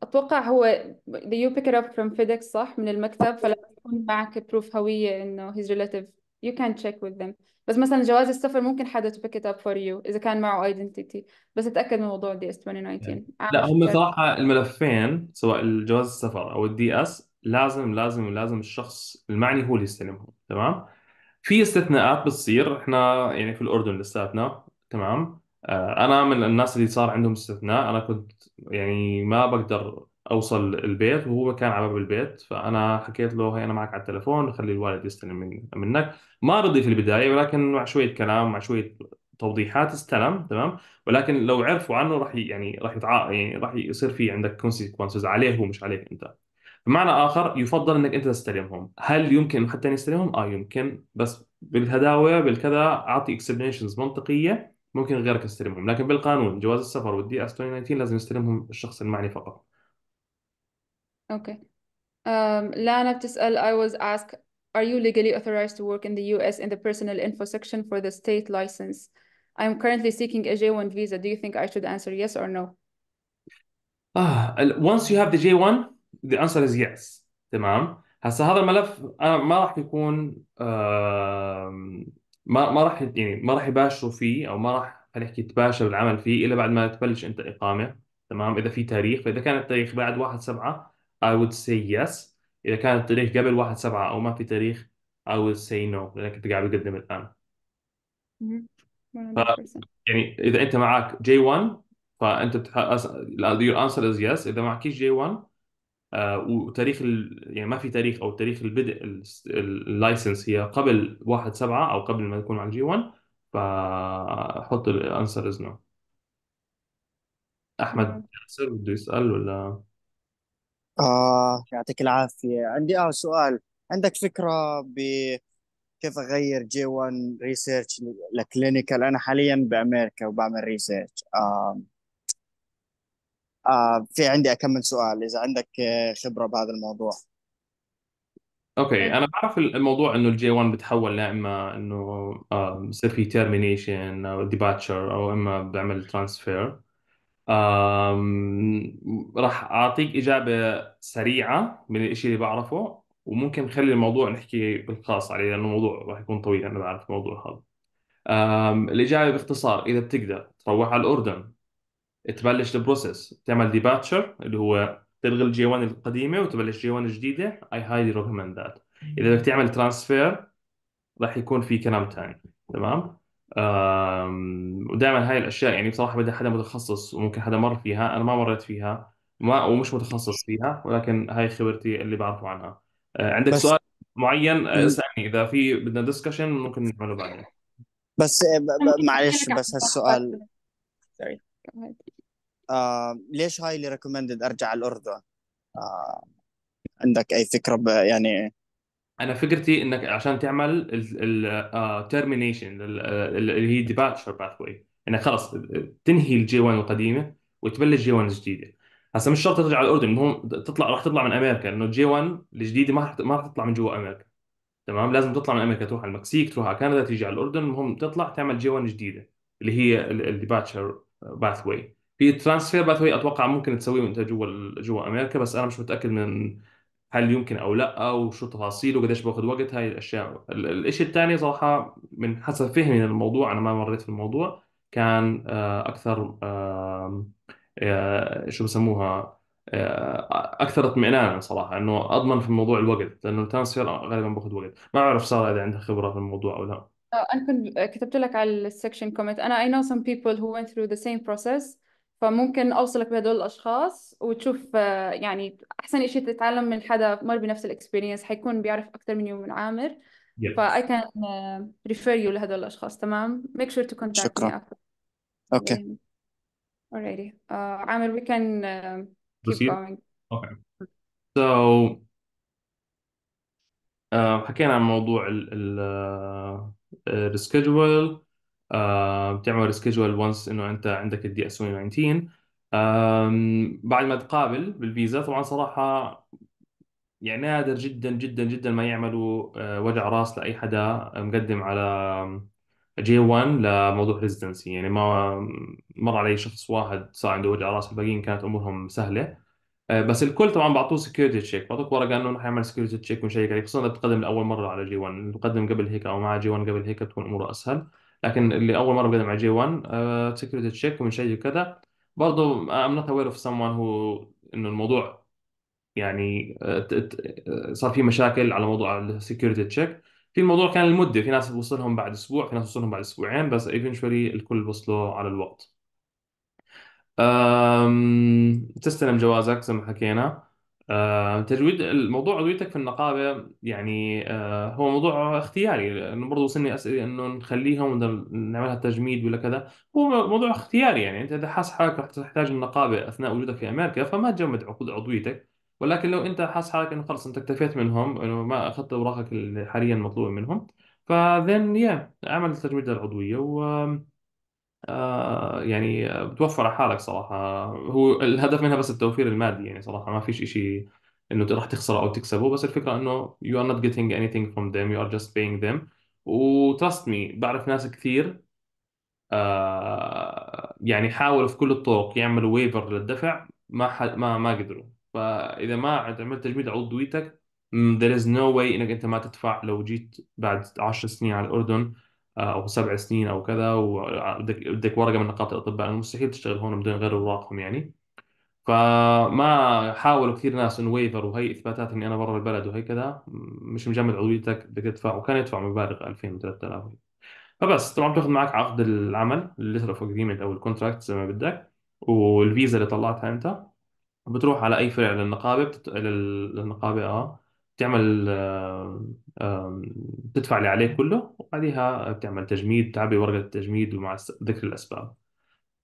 أتوقع هو you pick it up from FedEx صح من المكتب فلازم يكون معك بروف هوية إنه he's relative you can check with them بس مثلا جواز السفر ممكن حدا to pick it up for you إذا كان معه identity بس اتأكد من موضوع دي اس 2019 لا هم صراحة الملفين سواء الجواز السفر أو الدي اس لازم لازم لازم الشخص المعني هو اللي يستلمهم تمام في استثناءات بتصير احنا يعني في الأردن لساتنا تمام آه، انا من الناس اللي صار عندهم استثناء انا كنت يعني ما بقدر اوصل البيت وهو كان على باب البيت فانا حكيت له هي انا معك على التليفون خلي الوالد يستلم من منك ما رضي في البدايه ولكن مع شويه كلام مع شويه توضيحات استلم تمام ولكن لو عرفوا عنه راح يعني راح يتع... يعني راح يصير في عندك كونسيكونسز عليه هو مش عليك انت بمعنى اخر يفضل انك انت تستلمهم هل يمكن حتى يستلمهم اه يمكن بس بالهداوه بالكذا اعطي اكسبلينشنز منطقيه ممكن غيرك يستلمهم لكن بالقانون جواز السفر والدي اس 2019 لازم يستلمهم الشخص المعني فقط Okay. Um, Lana بتسأل I was asked Are you legally authorized to work in the US in the personal info section for the state license? I'm currently seeking a J1 visa. Do you think I should answer yes or no? Ah, once you have the J1, the answer is yes. تمام. هسا هذا الملف أنا ما راح يكون ما ما راح يعني ما راح يباشروا فيه او ما راح خلينا نحكي تباشر العمل فيه الا بعد ما تبلش انت اقامه تمام اذا في تاريخ فاذا كان التاريخ بعد 1 7 I would say yes إذا كان التاريخ قبل واحد سبعة أو ما في تاريخ I would say no لأنك أنت قاعد بتقدم الآن ف... يعني إذا أنت معك J1 فأنت بتح... your answer is yes إذا معك J1 آه وتاريخ ال... يعني ما في تاريخ أو تاريخ البدء اللايسنس هي قبل واحد سبعة أو قبل ما يكون معك J1 فحط الانسر از نو احمد ياسر بده يسال ولا آه يعطيك العافية عندي آه سؤال عندك فكرة بكيف أغير جي 1 ريسيرش لكلينيكال أنا حاليا بأمريكا وبعمل ريسيرش آه آه في عندي أكمل سؤال إذا عندك آه، خبرة بهذا الموضوع اوكي انا بعرف الموضوع انه الجي 1 بتحول لاما انه بصير آه، في تيرمينيشن او ديباتشر او اما بعمل ترانسفير راح أعطيك إجابة سريعة من الشيء اللي بعرفه وممكن نخلي الموضوع نحكي بالخاص عليه لأنه الموضوع راح يكون طويل أنا بعرف الموضوع هذا الإجابة باختصار إذا بتقدر تروح على الأردن تبلش البروسيس تعمل ديباتشر اللي هو تلغي الجي 1 القديمه وتبلش جي 1 جديده اي هايلي ريكومند ذات اذا بدك تعمل ترانسفير راح يكون في كلام ثاني تمام ودائما هاي الاشياء يعني بصراحه بدها حدا متخصص وممكن حدا مر فيها انا ما مريت فيها ما ومش متخصص فيها ولكن هاي خبرتي اللي بعرفه عنها آه، عندك بس سؤال معين آه، اسالني اذا في بدنا ديسكشن ممكن نعمله بعدين بس آه، معلش بس هالسؤال آه ليش هاي اللي ريكومندد ارجع على الاردن آه عندك اي فكره يعني انا فكرتي انك عشان تعمل الترمينيشن آه، اللي هي ديباتشر باث واي انك خلاص تنهي الجي 1 القديمه وتبلش جي 1 الجديده هسه مش شرط ترجع على الاردن المهم تطلع راح تطلع من امريكا لانه الجي 1 الجديده ما راح ما راح تطلع من جوا امريكا تمام لازم تطلع من امريكا تروح على المكسيك تروح على كندا تيجي على الاردن المهم تطلع تعمل جي 1 جديده اللي هي الديباتشر باث واي في ترانسفير باث واي اتوقع ممكن تسويه وانت جوا جوا امريكا بس انا مش متاكد من هل يمكن او لا وشو تفاصيله وقديش باخذ وقت هاي الاشياء الشيء الثاني صراحه من حسب فهمي للموضوع انا ما مريت في الموضوع كان آه، اكثر آه، شو بسموها آه، اكثر اطمئنانا صراحه انه اضمن في موضوع الوقت لانه الترانسفير غالبا باخذ وقت ما اعرف ساره اذا عندها خبره في الموضوع او لا انا كنت كتبت لك على السكشن كومنت انا اي نو سم بيبل هو went through ذا سيم process فممكن أوصلك بهدول الأشخاص وتشوف آه، يعني أحسن شيء تتعلم من حدا مر بنفس الإكسبيرينس حيكون بيعرف أكثر من يوم من عامر يب فا I can uh, refer you لهدول الأشخاص تمام make sure to contact me شكرا اوكي اوريدي يعني، آه، عامر we can اوكي سو حكينا عن موضوع ال ال السكجول آه، بتعمل سكجول وانس انه انت عندك الدي اس 19 بعد ما تقابل بالفيزا طبعا صراحه يعني نادر جدا جدا جدا ما يعملوا آه، وجع راس لاي حدا مقدم على جي 1 لموضوع ريزدنسي يعني ما مر علي شخص واحد صار عنده وجع راس الباقيين كانت امورهم سهله آه، بس الكل طبعا بعطوه سكيورتي تشيك بعطوك ورقه انه نحن نعمل سكيورتي تشيك ونشيك عليك خصوصا اذا بتقدم لاول مره على جي 1 بتقدم قبل هيك او مع جي 1 قبل هيك بتكون اموره اسهل لكن اللي اول مره بقدم على جي 1 سكيورتي تشيك ومن شيء وكذا برضه نوت اوير اوف سم وان هو انه الموضوع يعني آه، آه، صار في مشاكل على موضوع السكيورتي تشيك في الموضوع كان المده في ناس وصلهم بعد اسبوع في ناس وصلهم بعد اسبوعين بس ايفنشولي الكل وصلوا على الوقت أم... تستلم جوازك زي ما حكينا آه، تجويد الموضوع عضويتك في النقابة يعني آه، هو موضوع اختياري لأنه برضه وصلني أسئلة إنه نخليها ونعملها تجميد ولا كذا هو موضوع اختياري يعني أنت إذا حاس حالك رح تحتاج النقابة أثناء وجودك في أمريكا فما تجمد عقود عضويتك ولكن لو أنت حاس حالك إنه خلص أنت اكتفيت منهم إنه ما أخذت أوراقك اللي حاليا مطلوبة منهم فذن يا اعمل تجميد للعضوية و آه، يعني بتوفر على حالك صراحة هو الهدف منها بس التوفير المادي يعني صراحة ما فيش إشي إنه راح تخسره أو تكسبه بس الفكرة إنه you are not getting anything from them you are just paying them و trust me بعرف ناس كثير آه، يعني حاولوا في كل الطرق يعملوا ويفر للدفع ما حل ما ما قدروا فإذا ما عملت تجميد عضويتك there is no way إنك أنت ما تدفع لو جيت بعد 10 سنين على الأردن آه، او سبع سنين او كذا وبدك بدك ورقه من نقابه الاطباء مستحيل تشتغل هون بدون غير اوراقهم يعني فما حاولوا كثير ناس انه ويفر وهي اثباتات اني انا برا البلد وهي كذا مش مجمد عضويتك بدك تدفع وكان يدفع مبالغ 2000 و3000 فبس طبعا بتاخذ معك عقد العمل الليتر اوف اجريمنت او الكونتراكت زي ما بدك والفيزا اللي طلعتها انت بتروح على اي فرع للنقابه بتت... للنقابه اه بتعمل بتدفع آه، اللي عليه كله وبعديها بتعمل تجميد بتعبي ورقه التجميد ومع ذكر الاسباب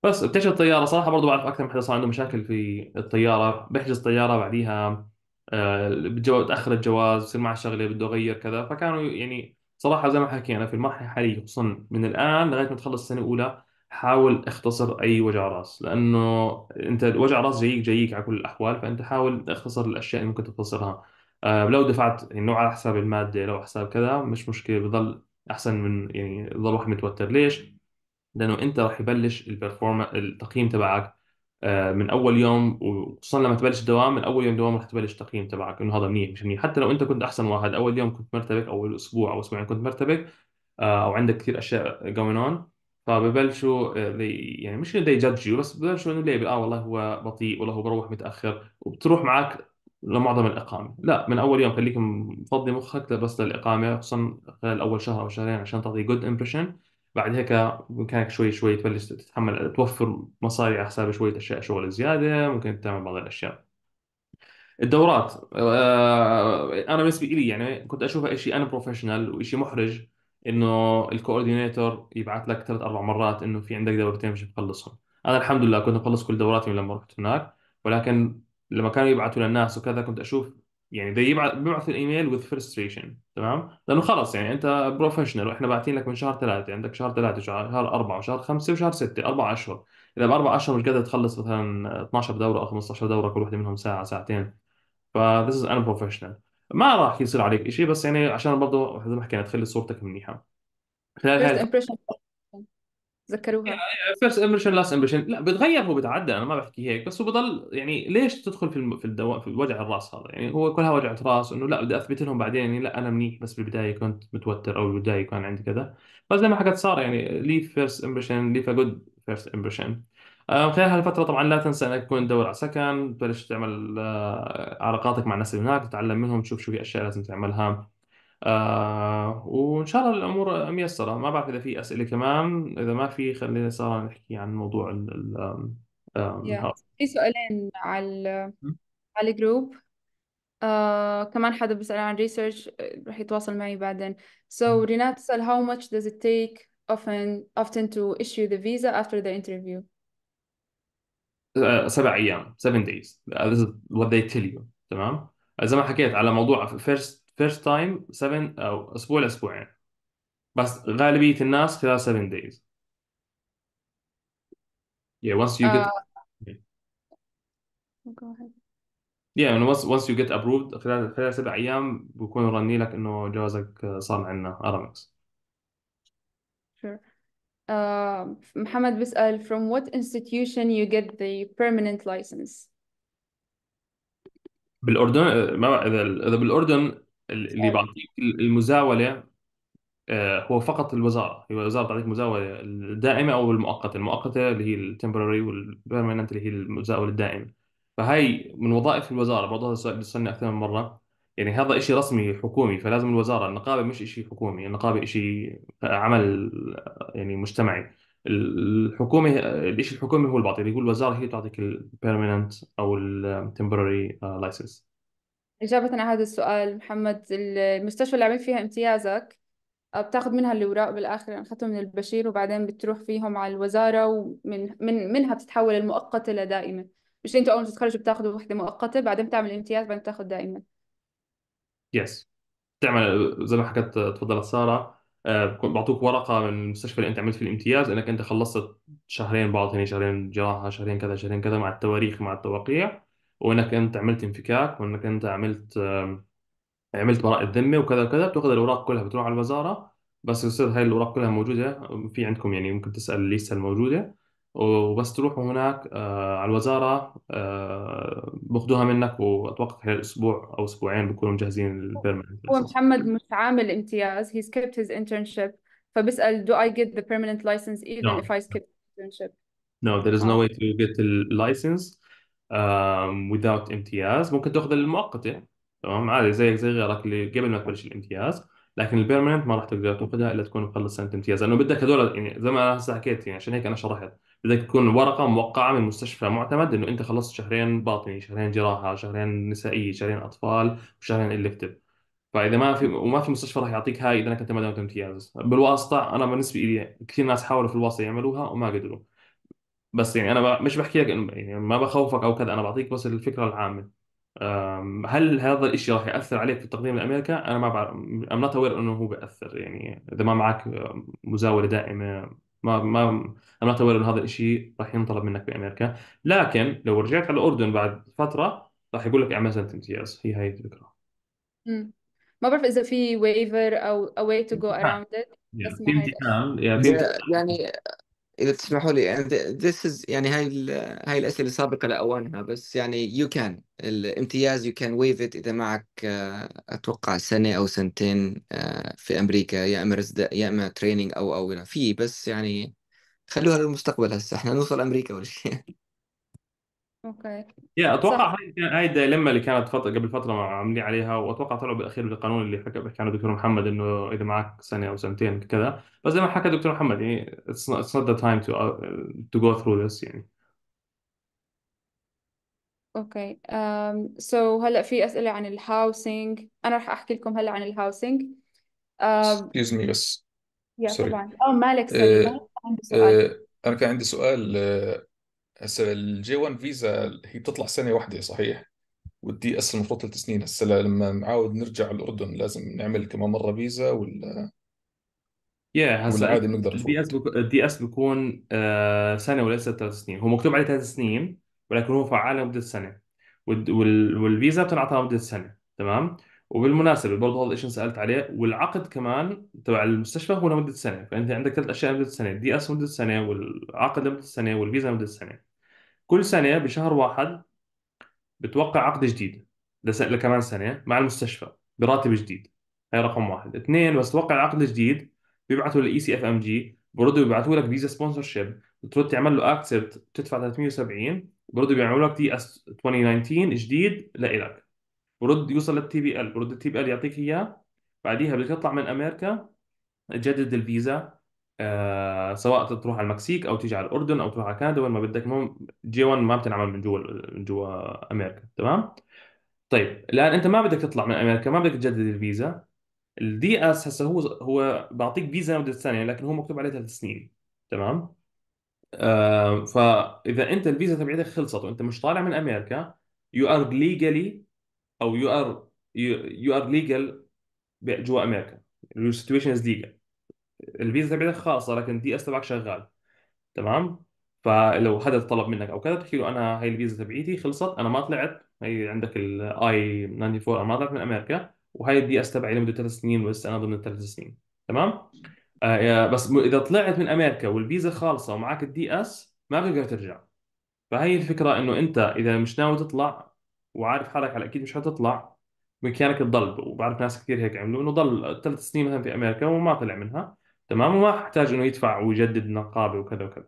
بس بتحجز الطياره صراحه برضو بعرف اكثر من حدا صار عنده مشاكل في الطياره بحجز طياره بعديها آه، بتجو... تاخر الجواز بصير معه شغله بده اغير كذا فكانوا يعني صراحه زي ما حكينا في المرحله الحاليه خصوصا من الان لغايه ما تخلص السنه الاولى حاول اختصر اي وجع راس لانه انت وجع راس جايك جايك على كل الاحوال فانت حاول اختصر الاشياء اللي ممكن تختصرها آه، لو دفعت يعني لو على حساب المادة لو على حساب كذا مش مشكلة بضل أحسن من يعني بضل واحد متوتر ليش؟ لأنه أنت رح يبلش البرفورما التقييم تبعك آه، من أول يوم وخصوصا لما تبلش الدوام من أول يوم دوام رح تبلش التقييم تبعك إنه هذا منيح مش منيح حتى لو أنت كنت أحسن واحد أول يوم كنت مرتبك أول أسبوع أو أسبوعين كنت مرتبك آه، أو عندك كثير أشياء جوين اون فببلشوا يعني مش انه يجدجوا بس ببلشوا انه ليه اه والله هو بطيء والله هو بروح متاخر وبتروح معك لمعظم الاقامه لا من اول يوم خليك مفضي مخك بس للاقامه خصوصا خلال اول شهر او شهرين عشان تعطي جود امبريشن بعد هيك بامكانك شوي شوي تبلش تتحمل توفر مصاري على حساب شويه اشياء شغل زياده ممكن تعمل بعض الاشياء الدورات آه، انا بالنسبه لي يعني كنت اشوفها شيء انا بروفيشنال وشيء محرج انه الكوردينيتور يبعث لك ثلاث اربع مرات انه في عندك دورتين مش مخلصهم انا الحمد لله كنت مخلص كل دوراتي لما رحت هناك ولكن لما كانوا يبعثوا للناس وكذا كنت اشوف يعني they يبعث بيبعثوا الايميل وذ فرستريشن تمام لانه خلص يعني انت بروفيشنال واحنا باعتين لك من شهر ثلاثه عندك شهر ثلاثه شهر اربعه وشهر خمسه وشهر سته اربع اشهر اذا باربع اشهر مش قادر تخلص مثلا 12 دوره او 15 دوره كل وحده منهم ساعه ساعتين ف this is unprofessional ما راح يصير عليك شيء بس يعني عشان برضه زي ما حكينا تخلي صورتك منيحه خلال هاي ذكروها فيرست امبريشن لاست امبريشن لا بتغير وبتعدل انا ما بحكي هيك بس هو بضل يعني ليش تدخل في في, الدواء في وجع الراس هذا يعني هو كلها وجعة راس انه لا بدي اثبت لهم بعدين يعني لا انا منيح بس بالبدايه كنت متوتر او بالبدايه كان عندي كذا بس زي ما حكت ساره يعني لي فيرست ليف لي جود فيرست امبريشن خلال هالفترة طبعا لا تنسى انك تكون تدور على سكن تبلش تعمل آه، علاقاتك مع الناس اللي هناك تتعلم منهم تشوف شو في اشياء لازم تعملها آه وإن شاء الله الأمور ميسرة ما بعرف إذا في أسئلة كمان إذا ما في خلينا سارة نحكي عن موضوع ال ال يا هذا في سؤالين على على الجروب آه كمان حدا بيسأل عن ريسيرش آه، رح يتواصل معي بعدين so رينات تسأل how much does it take often often to issue the visa after the interview آه، سبع أيام 7 days This is what they tell you تمام زي ما حكيت على موضوع first فيرست تايم 7 او اسبوع لاسبوعين بس غالبيه الناس خلال 7 days yeah once you get Uh, go ahead. yeah and once once you get approved خلال خلال سبع ايام بيكونوا رني لك انه جوازك صار عندنا ارامكس Sure. Uh, محمد بيسأل from what institution you get the permanent license? بالاردن ما اذا اذا بالاردن اللي أيوة. بيعطيك المزاوله آه، هو فقط الوزاره هي الوزاره بتعطيك مزاوله الدائمه او المؤقته المؤقته اللي هي التمبرري والبيرمننت اللي هي المزاوله الدائمه فهي من وظائف الوزاره برضه هذا السؤال بيسالني اكثر من مره يعني هذا شيء رسمي حكومي فلازم الوزاره النقابه مش شيء حكومي النقابه شيء آه، عمل آه، يعني مجتمعي الحكومه الشيء الحكومي هو اللي بيعطي اللي هو الوزاره هي بتعطيك البيرمننت او التمبرري لايسنس إجابة على هذا السؤال محمد المستشفى اللي عملت فيها امتيازك آه، بتاخذ منها الأوراق بالآخر أنا يعني أخذتهم من البشير وبعدين بتروح فيهم على الوزارة ومن من منها بتتحول المؤقتة لدائمة مش أنتوا أول ما تتخرجوا بتاخذوا وحدة مؤقتة بعدين بتعمل امتياز بعدين بتاخذ دائمة يس بتعمل زي ما حكت تفضلت ساره آه، بعطوك ورقه من المستشفى اللي انت عملت فيه الامتياز انك انت خلصت شهرين بعض هنا شهرين جراحه شهرين كذا شهرين كذا مع التواريخ مع التوقيع وانك انت عملت انفكاك وانك انت عملت عملت براءة ذمة وكذا وكذا بتاخذ الاوراق كلها بتروح على الوزارة بس يصير هاي الاوراق كلها موجودة في عندكم يعني ممكن تسأل الليسته الموجودة وبس تروحوا هناك آه، على الوزارة آه، بياخذوها منك واتوقع خلال اسبوع او اسبوعين بكونوا مجهزين البيرمننت هو محمد مش عامل امتياز he skipped his internship فبسأل do I get the permanent license even no. if I انترنشيب؟ نو internship no there is no آه. way to get the license without امتياز ممكن تاخذ المؤقته يعني. تمام عادي زيك زي غيرك اللي قبل ما تبلش الامتياز لكن البيرمننت ما راح تقدر تاخذها الا تكون مخلص سنه امتياز لانه بدك هذول يعني زي ما انا هسه حكيت يعني عشان هيك انا شرحت بدك تكون ورقه موقعه من مستشفى معتمد انه انت خلصت شهرين باطني شهرين جراحه شهرين نسائيه شهرين اطفال وشهرين الكتف فاذا ما في وما في مستشفى راح يعطيك هاي اذا انك انت ما دمت امتياز بالواسطه انا بالنسبه لي كثير ناس حاولوا في الواسطه يعملوها وما قدروا بس يعني انا مش بحكي لك إنه- يعني ما بخوفك او كذا انا بعطيك بس الفكره العامه هل هذا الشيء راح ياثر عليك في التقديم لامريكا؟ انا ما بعرف ام نوت اوير انه هو بياثر يعني اذا ما معك مزاوله دائمه ما ما ام نوت اوير انه هذا الشيء راح ينطلب منك بامريكا، لكن لو رجعت على الاردن بعد فتره راح يقول لك اعمل سنه امتياز هي هاي الفكره. ما بعرف إذا في ويفر أو a way to go ات نعم. around it بس ما هي في امتحان يعني اذا تسمحوا لي يعني this is يعني هاي هاي الاسئله سابقه لاوانها بس يعني you can الامتياز you can waive it اذا معك آه، اتوقع سنه او سنتين آه، في امريكا يا اما يا اما تريننج او او في بس يعني خلوها للمستقبل هسه احنا نوصل امريكا ولا شيء اوكي يا اتوقع صح هاي كان- هاي اللي كانت فترة قبل فترة مع- عاملين عليها واتوقع طلعوا بالاخير بالقانون اللي حكى بيحكي عنه دكتور محمد انه اذا معك سنة او سنتين كذا بس زي ما حكى دكتور محمد يعني it's not, the time to uh، to go through this يعني اوكي أم سو هلا في اسئله عن الهاوسينج انا رح احكي لكم هلا عن الهاوسينج اكسكيوز excuse me بس يا طبعا اه مالك عندي سؤال آه، أنا كان عندي سؤال آه، هسه الجي 1 فيزا هي بتطلع سنه واحده صحيح والدي اس المفروض ثلاث سنين هسه لما نعاود نرجع الاردن لازم نعمل كمان مره فيزا ولا يا هسا ولا عادي بنقدر الدي اس الدي اس بيكون آه، سنه وليس ثلاث سنين هو مكتوب عليه ثلاث سنين ولكن هو فعال لمده سنه والفيزا بتنعطى لمده سنه تمام وبالمناسبه برضه هذا الشيء سالت عليه والعقد كمان تبع المستشفى هو لمده سنه فانت عندك ثلاث اشياء لمده سنه الدي اس لمده سنه والعقد لمده سنه والفيزا لمده سنه كل سنه بشهر واحد بتوقع عقد جديد لكمان سنه مع المستشفى براتب جديد هاي رقم واحد اثنين بس توقع العقد الجديد بيبعثوا للاي سي e اف ام جي برضه بيبعثوا لك فيزا سبونسر شيب بترد تعمل له اكسبت بتدفع 370 برضه بيعملوا لك دي اس 2019 جديد لإلك برد يوصل للتي بي ال برد التي بي ال يعطيك اياه بعديها بدك تطلع من امريكا تجدد الفيزا آه سواء تروح على المكسيك او تيجي على الاردن او تروح على كندا وين ما بدك المهم جي 1 ما بتنعمل من جوا من جوا امريكا تمام طيب الان انت ما بدك تطلع من امريكا ما بدك تجدد الفيزا الدي اس هسه هو هو بيعطيك فيزا لمده سنه لكن هو مكتوب عليه ثلاث سنين تمام آه فاذا انت الفيزا تبعتك خلصت وانت مش طالع من امريكا يو ار ليجلي او يو ار يو ار ليجل جوا امريكا يور سيتويشن از ليجل الفيزا تبعتك خاصه لكن الدي اس تبعك شغال تمام فلو حدا طلب منك او كذا تحكي له انا هاي الفيزا تبعيتي خلصت انا ما طلعت هي عندك الاي 94 انا ما طلعت من امريكا وهي الدي اس تبعي لمده ثلاث سنين ولسه انا ضمن الثلاث سنين تمام آه، بس اذا طلعت من امريكا والفيزا خالصه ومعك الدي اس ما بتقدر ترجع فهي الفكره انه انت اذا مش ناوي تطلع وعارف حالك على اكيد مش حتطلع بامكانك تضل وبعرف ناس كثير هيك عملوا انه ضل ثلاث سنين مثلا في امريكا وما طلع منها تمام وما احتاج انه يدفع ويجدد نقابه وكذا وكذا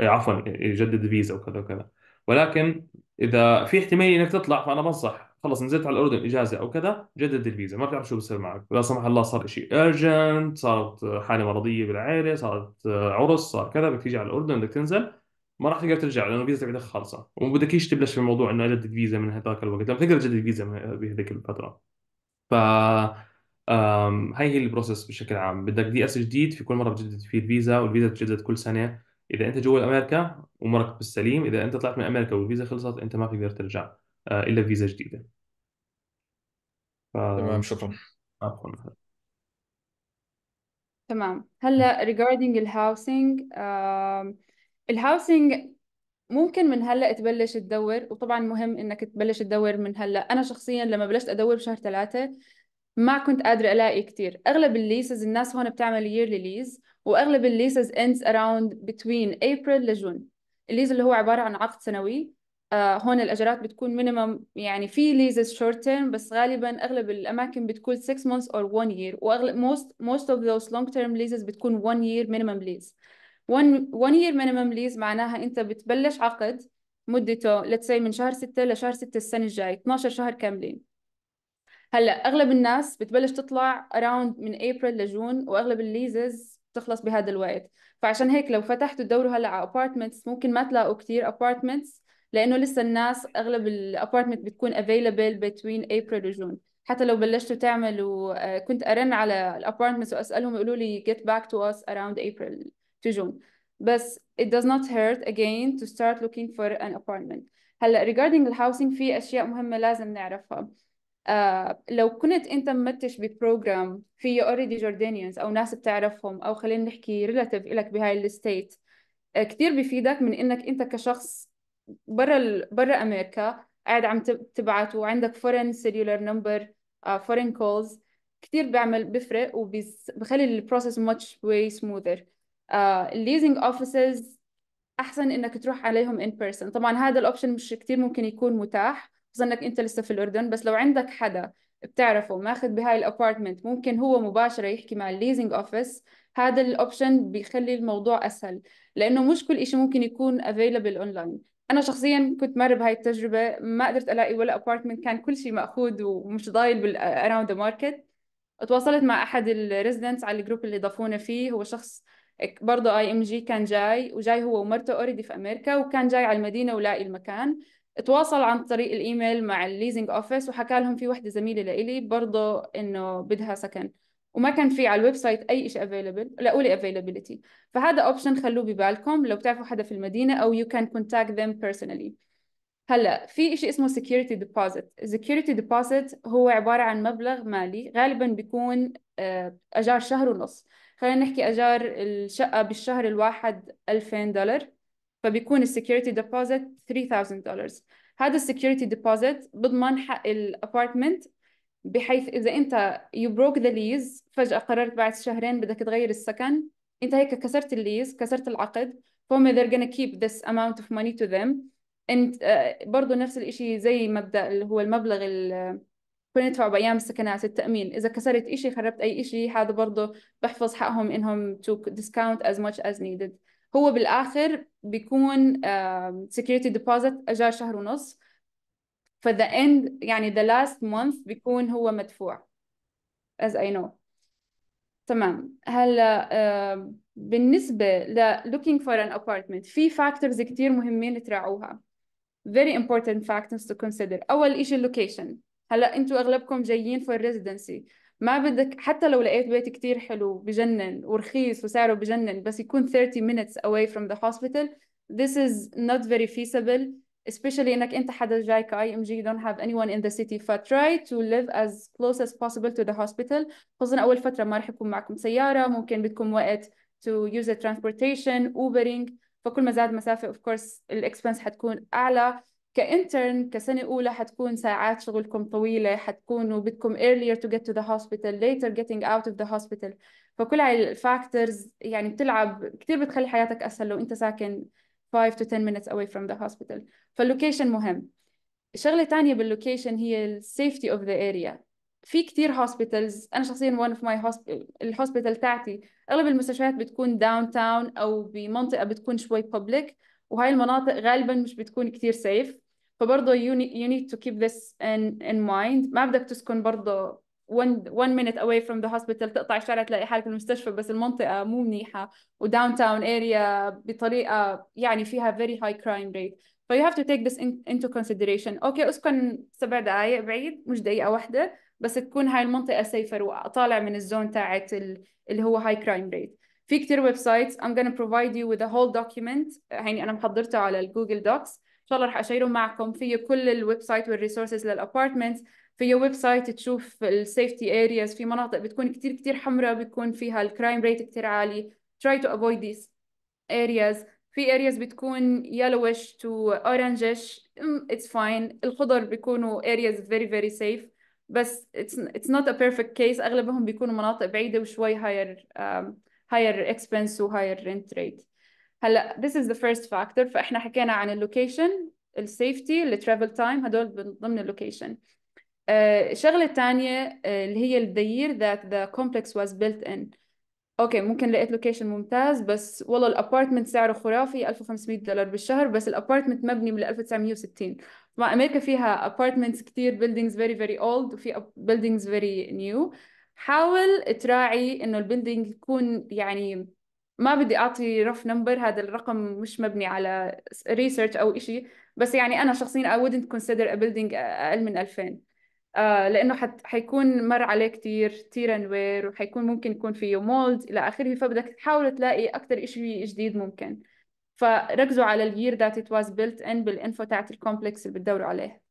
إيه، عفوا يجدد فيزا وكذا وكذا ولكن اذا في احتماليه انك تطلع فانا بنصح خلص نزلت على الاردن اجازه او كذا جدد الفيزا ما بتعرف شو بصير معك لا سمح الله صار شيء ارجنت صارت حاله مرضيه بالعائله صارت عرس صار كذا بدك تيجي على الاردن بدك تنزل ما راح تقدر ترجع لانه الفيزا تبعتك خالصه وما ايش تبلش في موضوع انه اجدد فيزا من هذاك الوقت لما تقدر تجدد فيزا بهذيك الفتره ف هاي هي البروسيس بشكل عام بدك دي اس جديد في كل مره بتجدد فيه الفيزا والفيزا بتجدد كل سنه اذا انت جوا امريكا ومرك بالسليم اذا انت طلعت من امريكا والفيزا خلصت انت ما بتقدر ترجع آه، الا فيزا جديده ف... تمام شكرا عفوا تمام هلا regarding الهاوسينج uh, الهاوسنج ممكن من هلا تبلش تدور وطبعا مهم انك تبلش تدور من هلا انا شخصيا لما بلشت ادور بشهر ثلاثة ما كنت قادرة الاقي كثير اغلب الليسز الناس هون بتعمل ييرلي ليز واغلب الليسز اندز اراوند بتوين ابريل لجون الليز اللي هو عبارة عن عقد سنوي آه هون الاجرات بتكون مينيمم يعني في ليزز شورت تيرم بس غالبا اغلب الاماكن بتكون 6 months or 1 year واغلب موست موست اوف ذوز لونج تيرم ليزز بتكون 1 year minimum ليز 1 يير مينيمم ليز معناها انت بتبلش عقد مدته ليتس من شهر 6 لشهر 6 السنه الجاي 12 شهر كاملين هلا اغلب الناس بتبلش تطلع اراوند من ابريل لجون واغلب الليزز بتخلص بهذا الوقت فعشان هيك لو فتحتوا تدوروا هلا على ابارتمنتس ممكن ما تلاقوا كثير ابارتمنتس لانه لسه الناس اغلب الابارتمنت بتكون افيلبل بين ابريل وجون حتى لو بلشتوا تعملوا آه، كنت ارن على الابارتمنتس واسالهم يقولوا لي get back to us around April to بس it does not hurt again to start looking for an apartment هلا regarding housing في اشياء مهمه لازم نعرفها uh, لو كنت انت ممتش ببروجرام فيه already Jordanians او ناس بتعرفهم او خلينا نحكي relative لك بهاي الستيت آه كثير بفيدك من انك انت كشخص برا ال... برا امريكا قاعد عم تبعت وعندك foreign cellular number uh, foreign calls كثير بيعمل بفرق وبخلي البروسيس much way smoother الليزنج آه، اوفيسز احسن انك تروح عليهم ان بيرسون طبعا هذا الاوبشن مش كتير ممكن يكون متاح خصوصا انك انت لسه في الاردن بس لو عندك حدا بتعرفه ماخذ بهاي الابارتمنت ممكن هو مباشره يحكي مع الليزنج اوفيس هذا الاوبشن بيخلي الموضوع اسهل لانه مش كل شيء ممكن يكون افيلبل اونلاين انا شخصيا كنت مر بهاي التجربه ما قدرت الاقي ولا ابارتمنت كان كل شيء ماخوذ ومش ضايل اراوند ذا ماركت تواصلت مع احد الريزيدنتس على الجروب اللي ضافونا فيه هو شخص برضه اي ام جي كان جاي وجاي هو ومرته اوريدي في امريكا وكان جاي على المدينه ولاقي المكان تواصل عن طريق الايميل مع الليزنج اوفيس وحكى لهم في وحده زميله لإلي برضه انه بدها سكن وما كان في على الويب سايت اي شيء افيلبل لاقوا لي افيلابيلتي فهذا اوبشن خلوه ببالكم لو بتعرفوا حدا في المدينه او يو كان كونتاكت ذيم بيرسونالي هلا في شيء اسمه سكيورتي ديبوزيت السكيورتي ديبوزيت هو عباره عن مبلغ مالي غالبا بيكون آه، اجار شهر ونص خلينا نحكي أجار الشقة آه، بالشهر الواحد 2000 دولار فبيكون السكيورتي ديبوزيت 3000 دولار هذا السكيورتي ديبوزيت بضمن حق الابارتمنت بحيث اذا انت يو بروك ذا ليز فجاه قررت بعد شهرين بدك تغير السكن انت هيك كسرت الليز كسرت العقد فهم they're gonna keep this amount of money to them and uh, برضه نفس الشيء زي مبدا اللي هو المبلغ كنا ندفع بأيام السكنات التأمين إذا كسرت إشي خربت أي إشي هذا برضه بحفظ حقهم إنهم to discount as much as needed هو بالآخر بيكون سكيورتي security deposit شهر ونص ف the end يعني the last month بيكون هو مدفوع as I know تمام هلا uh, بالنسبة ل looking for an apartment في factors كتير مهمين تراعوها very important factors to consider أول إشي اللوكيشن هلا انتوا اغلبكم جايين فور ريزيدنسي ما بدك حتى لو لقيت بيت كتير حلو بجنن ورخيص وسعره بجنن بس يكون 30 minutes away from the hospital this is not very feasible especially انك انت حدا جاي ك ام you don't have anyone in the city try to live as close as possible to the hospital خصوصا اول فتره ما رح يكون معكم سياره ممكن بدكم وقت to use the transportation Ubering فكل ما زاد مسافه of course الاكسبنس حتكون اعلى كانترن كسنه اولى حتكون ساعات شغلكم طويله حتكونوا بدكم earlier to get to the hospital later getting out of the hospital فكل هاي الفاكتورز يعني بتلعب كثير بتخلي حياتك اسهل لو انت ساكن 5 to 10 minutes away from the hospital فاللوكيشن مهم شغله ثانيه باللوكيشن هي السيفتي اوف ذا اريا في كثير هوسبيتالز انا شخصيا وان اوف ماي الهوسبيتال تاعتي اغلب المستشفيات بتكون داون تاون او بمنطقه بتكون شوي public وهاي المناطق غالبا مش بتكون كثير سيف فبرضه you need, to keep this in, in mind ما بدك تسكن برضه one, one minute away from the hospital تقطع شارع تلاقي حالك المستشفى بس المنطقة مو منيحة و downtown area بطريقة يعني فيها very high crime rate ف you have to take this in, into consideration أوكي okay, أسكن سبع دقايق بعيد مش دقيقة واحدة بس تكون هاي المنطقة سيفر وطالع من الزون تاعت اللي هو high crime rate في كتير ويب سايتس I'm gonna provide you with a whole document يعني أنا محضرته على الجوجل دوكس ان شاء الله رح اشيرهم معكم فيه كل الويب سايت والريسورسز للابارتمنتس فيه ويب سايت تشوف السيفتي ارياز في مناطق بتكون كتير كتير حمراء بيكون فيها الكرايم ريت كتير عالي try to avoid these areas في areas بتكون yellowish to orangish mm, it's fine الخضر بيكونوا areas very very safe بس it's, it's not a perfect case أغلبهم بيكونوا مناطق بعيدة وشوي higher um, higher expense و higher rent rate هلا this is the first factor فاحنا حكينا عن اللوكيشن السيفتي الترافل تايم هدول من ضمن اللوكيشن الشغله آه، الثانيه آه، اللي هي الدير that the complex was built in اوكي ممكن لقيت لوكيشن ممتاز بس والله الابارتمنت سعره خرافي 1500 دولار بالشهر بس الابارتمنت مبني من 1960 ما امريكا فيها ابارتمنتس كثير بيلدينجز فيري فيري اولد وفي بيلدينجز فيري نيو حاول تراعي انه البيلدينج يكون يعني ما بدي اعطي رف نمبر هذا الرقم مش مبني على ريسيرش او شيء بس يعني انا شخصيا I wouldn't consider a building اقل من 2000 آه لانه حت حيكون مر عليه كثير تير اند وير وحيكون ممكن يكون فيه مولد الى اخره فبدك تحاول تلاقي اكثر شيء جديد ممكن فركزوا على الير ذات ات واز بيلت ان بالانفو تاعت الكومبلكس اللي بتدوروا عليه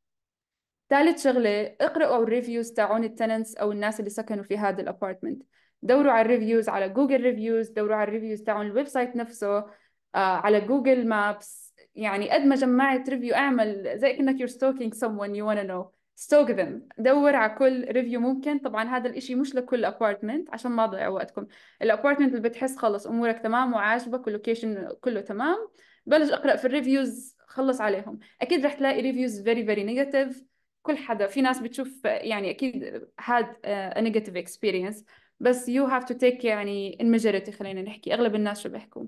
ثالث شغله اقرأوا الريفيوز تاعون التننتس او الناس اللي سكنوا في هذا الابارتمنت دوروا على الريفيوز على جوجل ريفيوز دوروا على الريفيوز تاعون الويب سايت نفسه آه، على جوجل مابس يعني قد ما جمعت ريفيو اعمل زي كأنك ستوكينج سم ون يو ونا نو ستوك ذم دور على كل ريفيو ممكن طبعا هذا الاشي مش لكل ابارتمنت عشان ما اضيع وقتكم الابارتمنت اللي بتحس خلص امورك تمام وعاجبك واللوكيشن كله تمام بلش اقرا في الريفيوز خلص عليهم اكيد رح تلاقي ريفيوز فيري فيري نيجاتيف كل حدا في ناس بتشوف يعني اكيد هاد نيجاتيف اكسبيرينس بس يو هاف تو تيك يعني الماجوريتي خلينا نحكي اغلب الناس شو بيحكوا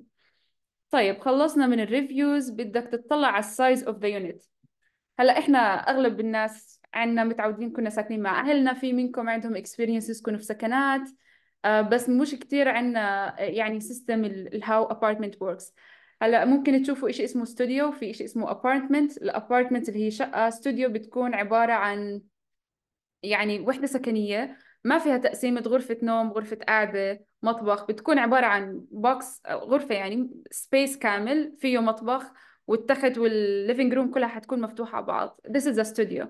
طيب خلصنا من الريفيوز بدك تطلع على السايز اوف ذا يونت هلا احنا اغلب الناس عندنا متعودين كنا ساكنين مع اهلنا في منكم عندهم اكسبيرينسز يسكنوا في سكنات آه، بس مش كتير عندنا يعني سيستم الهاو ابارتمنت وركس هلا ممكن تشوفوا شيء اسمه استوديو في شيء اسمه ابارتمنت الابارتمنت اللي هي شقه استوديو بتكون عباره عن يعني وحده سكنيه ما فيها تقسيمة غرفة نوم غرفة قعدة مطبخ بتكون عبارة عن بوكس غرفة يعني سبيس كامل فيه مطبخ والتخت والليفينج روم كلها حتكون مفتوحة على بعض this is a studio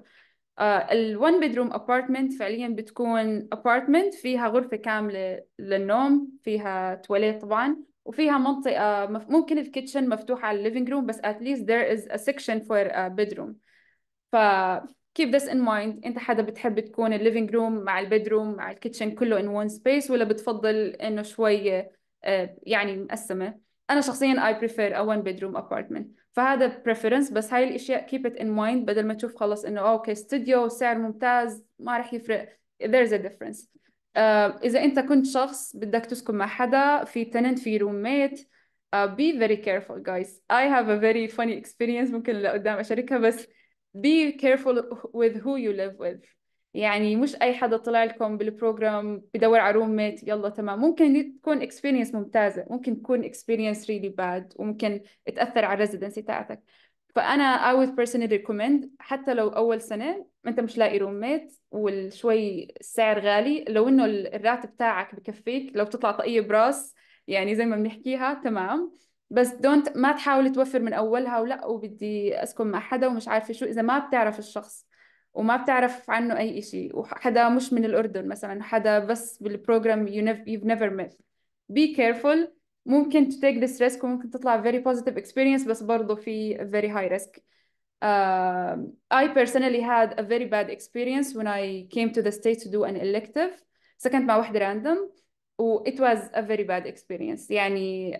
الون بيدروم ابارتمنت فعليا بتكون ابارتمنت فيها غرفة كاملة للنوم فيها تواليت طبعا وفيها منطقة مف... ممكن الكيتشن مفتوحة على الليفينج روم بس at least there is a section for a bedroom ف keep this in mind انت حدا بتحب تكون الليفينج روم مع البيدروم مع الكيتشن كله in one space ولا بتفضل انه شوي آه، يعني مقسمه انا شخصيا I prefer a one bedroom apartment فهذا preference بس هاي الاشياء keep it in mind بدل ما تشوف خلص انه اوكي آه، استوديو سعر ممتاز ما راح يفرق there's a difference uh, اذا انت كنت شخص بدك تسكن مع حدا في tenant في ميت uh, be very careful guys I have a very funny experience ممكن لقدام أشاركها بس be careful with who you live with يعني مش اي حدا طلع لكم بالبروجرام بدور على روم ميت يلا تمام ممكن تكون اكسبيرينس ممتازه ممكن تكون اكسبيرينس ريلي باد وممكن تاثر على الريزيدنسي تاعتك فانا I would personally recommend حتى لو اول سنه انت مش لاقي روم ميت والشوي السعر غالي لو انه الراتب تاعك بكفيك لو بتطلع طقيه براس يعني زي ما بنحكيها تمام بس دونت ما تحاول توفر من اولها ولا وبدي اسكن مع حدا ومش عارفه شو اذا ما بتعرف الشخص وما بتعرف عنه اي شيء وحدا مش من الاردن مثلا حدا بس بالبروجرام you've never met be careful ممكن to take this risk وممكن تطلع very positive experience بس برضه في very high risk uh, I personally had a very bad experience when I came to the States to do an elective سكنت مع وحدة random Oh, it was a very bad experience Yeah,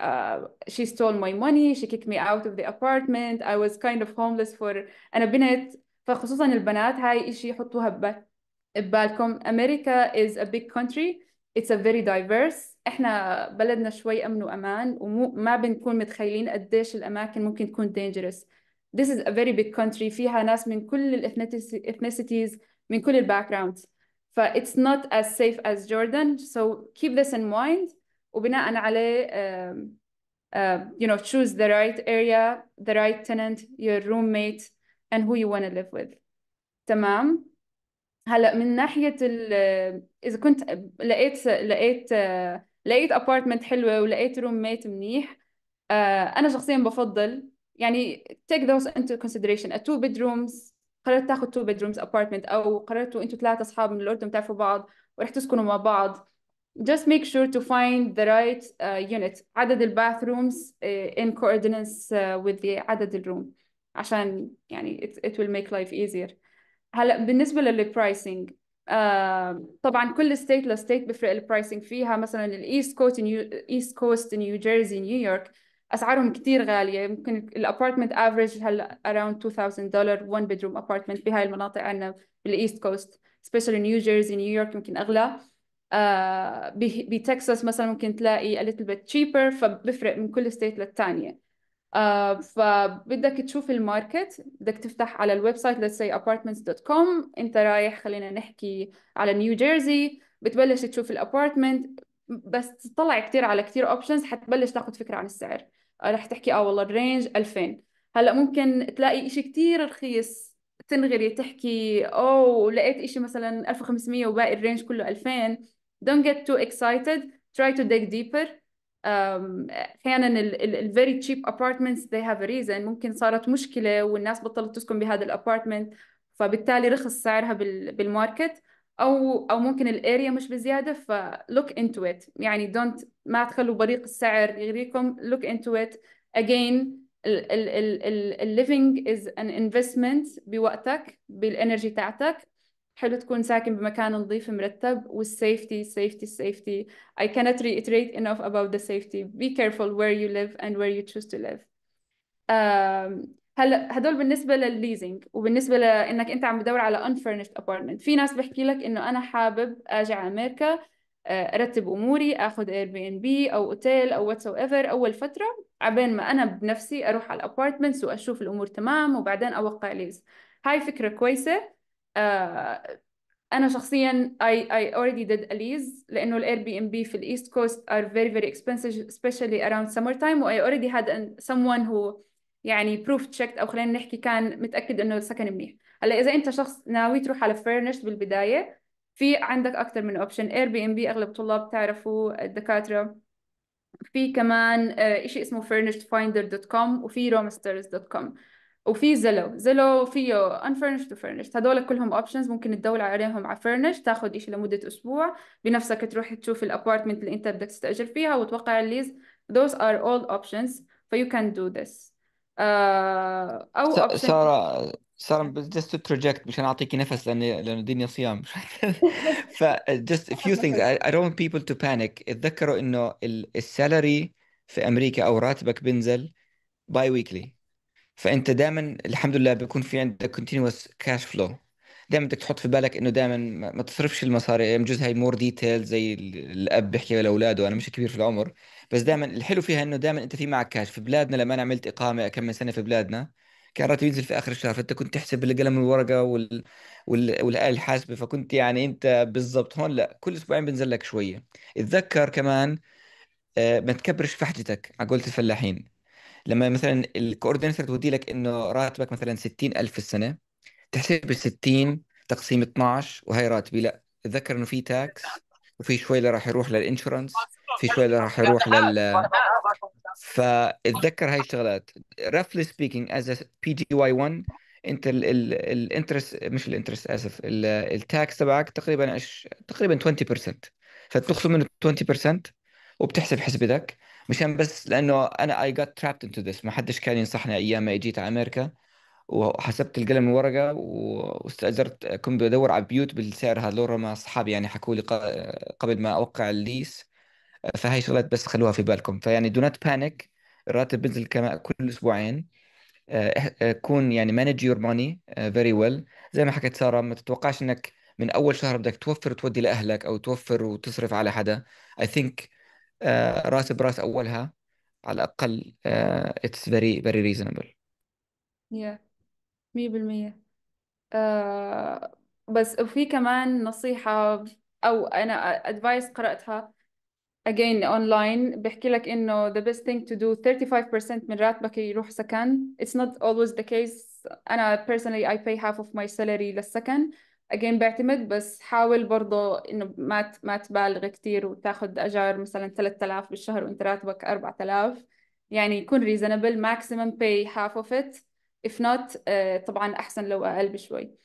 uh, she stole my money she kicked me out of the apartment I was kind of homeless for أنا بنت فخصوصا البنات هاي إشي حطوها ببالكم America is a big country it's a very diverse احنا بلدنا شوي امن وامان وما بنكون متخيلين قديش الاماكن ممكن تكون dangerous this is a very big country فيها ناس من كل الethnicities من كل الباك it's not as safe as Jordan so keep this in mind وبناء عليه uh, you know choose the right area the right tenant your roommate and who you want to live with تمام هلا من ناحيه ال اذا كنت لقيت لقيت لقيت apartment حلوه ولقيت roommate ميت منيح انا شخصيا بفضل يعني take those into consideration a two bedrooms قررت تاخذ تو بيدرومز ابارتمنت او قررتوا انتوا ثلاثه اصحاب من الاردن بتعرفوا بعض ورح تسكنوا مع بعض just make sure to find the right uh, unit عدد الباثرومز uh, in coordinates uh, with the عدد الروم عشان يعني it, it will make life easier هلا بالنسبه للبرايسنج uh, طبعا كل ستيت لستيت بيفرق البرايسنج فيها مثلا الايست كوست ايست كوست نيو جيرسي نيويورك اسعارهم كثير غاليه يمكن الابارتمنت افريج هلا اراوند 2000 دولار 1 بيدروم ابارتمنت بهاي المناطق عندنا بالايست كوست سبيشالي جيرسي نيويورك يمكن اغلى آه بتكساس مثلا ممكن تلاقي a little bit cheaper فبفرق من كل ستيت للثانيه آه فبدك تشوف الماركت بدك تفتح على الويب سايت let's say apartments.com انت رايح خلينا نحكي على نيو جيرسي بتبلش تشوف الابارتمنت بس تطلع كتير على كتير اوبشنز حتبلش تاخد فكرة عن السعر آه، رح تحكي اه والله الرينج 2000 هلا ممكن تلاقي شيء كتير رخيص تنغري تحكي اوه لقيت شيء مثلا 1500 وباقي الرينج كله 2000 don't get too excited try to dig deeper احيانا very cheap apartments they have a reason ممكن صارت مشكله والناس بطلت تسكن بهذا الابارتمنت فبالتالي رخص سعرها بالماركت او او ممكن الاريا مش بزياده فلوك انتو ات يعني دونت ما تخلوا بريق السعر يغريكم لوك انتو ات اجين الليفنج از ان انفستمنت بوقتك بالانرجي تاعتك حلو تكون ساكن بمكان نظيف مرتب والسيفتي سيفتي سيفتي I cannot reiterate enough about the safety be careful where you live and where you choose to live um, هلا هدول بالنسبه للليزنج وبالنسبه لانك انت عم بدور على unfurnished apartment في ناس بحكي لك انه انا حابب اجي على امريكا آه، ارتب اموري اخذ اير بي ان بي او اوتيل او واتس ايفر اول فتره عبين ما انا بنفسي اروح على الابارتمنتس واشوف الامور تمام وبعدين اوقع ليز هاي فكره كويسه آه، انا شخصيا I, اي already did a lease لانه الاير بي ان بي في الايست كوست are very very expensive especially around سمر و I already had سم someone who يعني بروف تشيكت او خلينا نحكي كان متاكد انه السكن منيح هلا اذا انت شخص ناوي تروح على فيرنشد بالبدايه في عندك اكثر من اوبشن اير بي ام بي اغلب الطلاب بتعرفوا الدكاتره في كمان آه، شيء اسمه furnishedfinder.com وفي romasters.com وفي زلو زلو فيه unfurnished وفurnished هدول كلهم options ممكن تدور عليهم على furnished تاخذ إشي لمدة أسبوع بنفسك تروح تشوف الأبارتمنت اللي أنت بدك تستأجر فيها وتوقع الليز those are all options ف you can do this آه، او سارة سارة جست تو بروجكت مشان أعطيكي نفس لأن لأن الدنيا صيام ف جست فيو ثينجز اي دونت I don't want اتذكروا إنه السالري في أمريكا أو راتبك بينزل باي ويكلي فأنت دائما الحمد لله بيكون في عندك كونتينوس كاش فلو دائما بدك تحط في بالك انه دائما ما تصرفش المصاري جزء هاي مور ديتيل زي الاب بيحكي لاولاده انا مش كبير في العمر بس دائما الحلو فيها انه دائما انت في معك كاش في بلادنا لما انا عملت اقامه كم من سنه في بلادنا كان راتب ينزل في اخر الشهر فانت كنت تحسب بالقلم والورقه وال... وال... والاله الحاسبه فكنت يعني انت بالضبط هون لا كل اسبوعين بنزل لك شويه اتذكر كمان آه، ما تكبرش فحجتك على قولة الفلاحين لما مثلا الكوردينيتر تودي لك انه راتبك مثلا 60000 في السنه تحسب ب 60 تقسيم 12 وهي راتبي لا اتذكر انه في تاكس وفي شوي اللي راح يروح للانشورنس في شوي راح يروح لل فاتذكر هاي الشغلات رفلي سبيكينج از بي جي واي 1 انت الانترست مش الانترست اسف التاكس تبعك تقريبا ايش تقريبا 20% فتخصم منه 20% وبتحسب حسبتك مشان بس لانه انا اي جت ترابت انتو ذس ما حدش كان ينصحني ايام ما اجيت على امريكا وحسبت القلم والورقه واستاجرت كنت بدور على بيوت بالسعر هذا لورا ما اصحابي يعني حكوا لي قبل ما اوقع الليس فهي شغلات بس خلوها في بالكم فيعني دو نوت بانيك الراتب بينزل كما كل اسبوعين آه، آه، كون يعني مانج يور ماني فيري ويل زي ما حكيت ساره ما تتوقعش انك من اول شهر بدك توفر وتودي لاهلك او توفر وتصرف على حدا اي آه، ثينك راس براس اولها على الاقل اتس فيري فيري ريزونبل يا 100% بس وفي كمان نصيحة أو أنا أدفايس قرأتها again online بحكي لك انه the best thing to do 35% من راتبك يروح سكن it's not always the case انا personally I pay half of my salary للسكن again بعتمد بس حاول برضه انه ما ما تبالغ كثير وتاخذ اجار مثلا 3000 بالشهر وانت راتبك 4000 يعني يكون reasonable maximum pay half of it if not uh, طبعا احسن لو اقل بشوي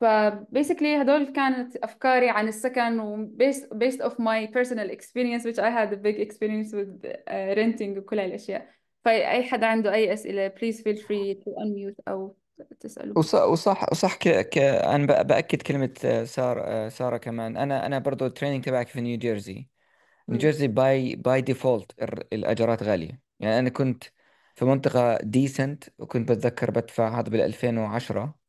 فبيسكلي هدول كانت افكاري عن السكن و بيست اوف ماي بيرسونال اكسبيرينس which I had a big experience with uh, renting وكل هالاشياء فاي حدا عنده اي اسئله بليز فيل فري تو ميوت او تساله وصح وصح ك... ك... انا باكد كلمه آه، ساره آه، ساره كمان انا انا برضه التريننج تبعك في نيو جيرسي نيو جيرسي باي باي ديفولت الاجارات غاليه يعني انا كنت في منطقه ديسنت وكنت بتذكر بدفع هذا بال 2010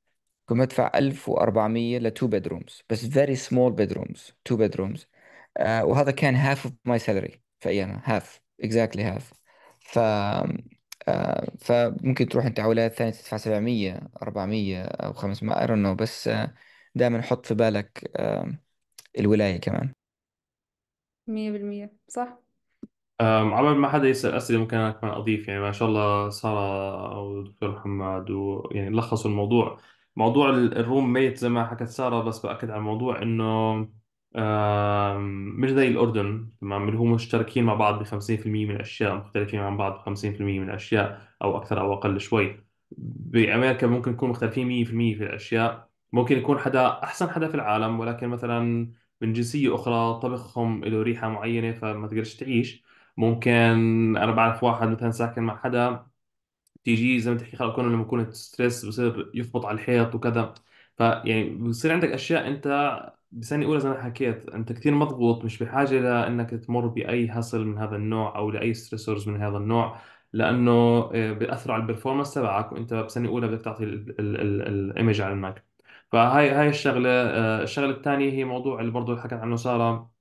كنت بدفع 1400 ل 2 بس فيري سمول بيدرومز 2 بيدرومز وهذا كان هاف اوف ماي سالري في ايامها هاف اكزاكتلي هاف ف آه، فممكن تروح انت على ولايه ثانيه تدفع 700 400 او 500 ايرون نو بس آه، دائما حط في بالك آه، الولايه كمان مية بالمية صح أم، عبال ما حدا يسأل أسئلة ممكن أنا كمان أضيف يعني ما شاء الله سارة والدكتور محمد ويعني لخصوا الموضوع موضوع الروم ميت زي ما حكت ساره بس باكد على الموضوع انه مش زي الأردن تمام اللي هو مشتركين مع بعض ب 50% من الأشياء مختلفين عن بعض ب 50% من الأشياء أو أكثر أو أقل شوي بأمريكا ممكن يكون مختلفين 100% في الأشياء ممكن يكون حدا أحسن حدا في العالم ولكن مثلا من جنسية أخرى طبخهم له ريحة معينة فما تقدرش تعيش ممكن أنا بعرف واحد مثلا ساكن مع حدا تيجي زي ما تحكي خلق كونه لما يكون ستريس بصير يخبط على الحيط وكذا فيعني بصير عندك اشياء انت بسنة أولى زي ما حكيت أنت كثير مضغوط مش بحاجة لأنك تمر بأي هاسل من هذا النوع أو لأي ستريسورز من هذا النوع لأنه آه، بياثر على البرفورمانس تبعك وأنت بسنة أولى بدك تعطي الإيمج على الماك فهاي هاي الشغلة آه، الشغلة الثانية هي موضوع اللي برضه حكت عنه سارة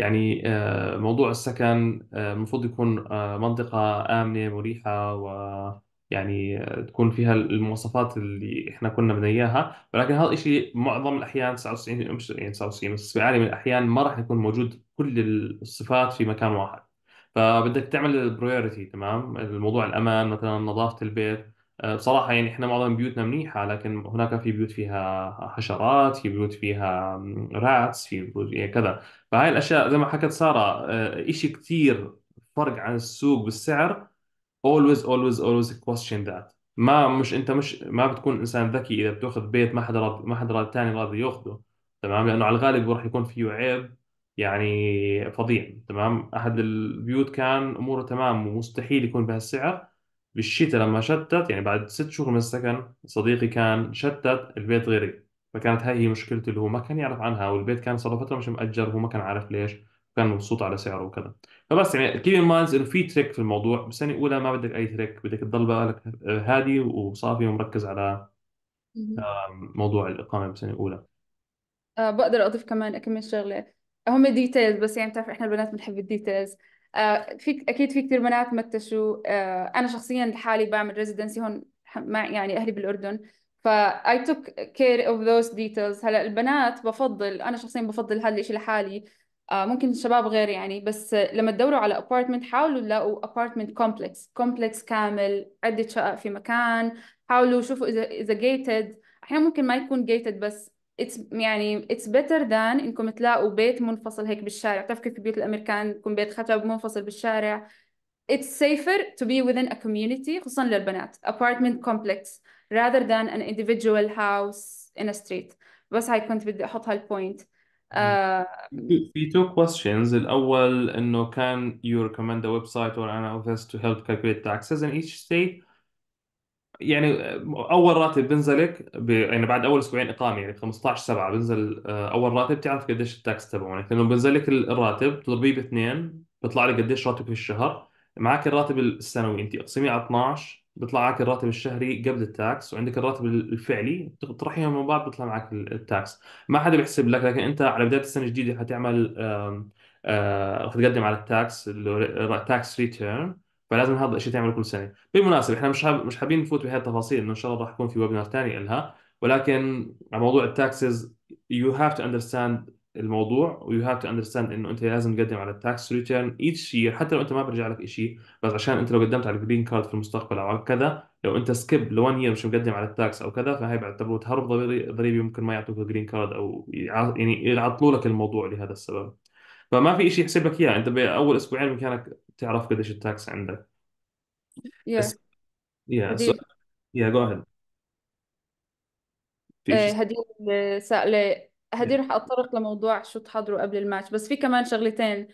يعني آه، موضوع السكن آه، المفروض يكون آه، منطقة آمنة مريحة و يعني تكون فيها المواصفات اللي احنا كنا بدنا اياها ولكن هذا الشيء معظم الاحيان 99 مش يعني 99 بس في عالم الاحيان ما راح يكون موجود كل الصفات في مكان واحد فبدك تعمل البريورتي تمام الموضوع الامان مثلا نظافه البيت آه، بصراحة يعني إحنا معظم بيوتنا منيحة لكن هناك في بيوت فيها حشرات في بيوت فيها راتس في بيوت يعني كذا فهاي الأشياء زي ما حكت سارة آه، إشي كتير فرق عن السوق بالسعر always always always question that ما مش انت مش ما بتكون انسان ذكي اذا بتاخذ بيت ما حدا راضي ما حدا راضي ثاني راضي ياخذه تمام لانه على الغالب راح يكون فيه عيب يعني فظيع تمام احد البيوت كان اموره تمام ومستحيل يكون بهالسعر بالشتاء لما شتت يعني بعد ست شهور من السكن صديقي كان شتت البيت غيري فكانت هاي هي مشكلته اللي هو ما كان يعرف عنها والبيت كان صار فتره مش مأجر هو ما كان عارف ليش وكان مبسوط على سعره وكذا فبس يعني كيب ان مايندز انه في تريك في الموضوع بسنه اولى ما بدك اي تريك بدك تضل بالك هادي وصافي ومركز على موضوع الاقامه بسنه اولى أه بقدر اضيف كمان اكمل شغله هم ديتيلز بس يعني بتعرف احنا البنات بنحب الديتيلز آه، في اكيد في كثير بنات متشوا آه، انا شخصيا لحالي بعمل ريزيدنسي هون مع يعني اهلي بالاردن ف I took care of those details هلا البنات بفضل انا شخصيا بفضل هذا الشيء لحالي آه، ممكن الشباب غير يعني بس لما تدوروا على ابارتمنت حاولوا تلاقوا ابارتمنت كومبلكس كومبلكس كامل عدة شقق في مكان حاولوا شوفوا اذا اذا جيتد احيانا ممكن ما يكون جيتد بس اتس يعني اتس بيتر ذان انكم تلاقوا بيت منفصل هيك بالشارع بتعرف كيف بيوت الامريكان بيت خشب منفصل بالشارع it's safer to be within a community خصوصا للبنات apartment complex rather than an individual house in a street بس هاي كنت بدي احط هالبوينت في two questions الاول انه can you recommend a website or an office to help calculate taxes in each state يعني اول راتب بنزلك ب... يعني بعد اول اسبوعين اقامه يعني 15 7 بينزل آه، اول راتب بتعرف قديش التاكس تبعونك لانه بنزلك الراتب تضربيه باثنين بيطلع لك قديش راتبك في الشهر معك الراتب السنوي انت اقسميه على 12 بيطلع معك الراتب الشهري قبل التاكس وعندك الراتب الفعلي بتطرحيهم من بعض بيطلع معك التاكس ما حدا بيحسب لك لكن انت على بدايه السنه الجديده حتعمل رح آه، تقدم على التاكس تاكس ريتيرن فلازم هذا الشيء تعمله كل سنه بالمناسبه احنا مش حاب... مش حابين نفوت بهي التفاصيل انه ان شاء الله راح يكون في ويبنار ثاني لها ولكن على موضوع التاكسز يو هاف تو اندرستاند الموضوع ويو هاف تو اندرستاند انه انت لازم تقدم على التاكس ريتيرن ايتش يير حتى لو انت ما برجع لك شيء بس عشان انت لو قدمت على الجرين كارد في المستقبل او على كذا لو انت سكيب ل 1 يير مش مقدم على التاكس او كذا فهي تبغى تهرب ضريبي ممكن ما يعطوك الجرين كارد او يعني يعطلوا لك الموضوع لهذا السبب فما في شيء يحسب لك اياه انت باول اسبوعين بامكانك تعرف قديش التاكس عندك يا يا يا جو اهيد في شيء آه، رح أتطرق لموضوع شو تحضروا قبل الماتش بس في كمان شغلتين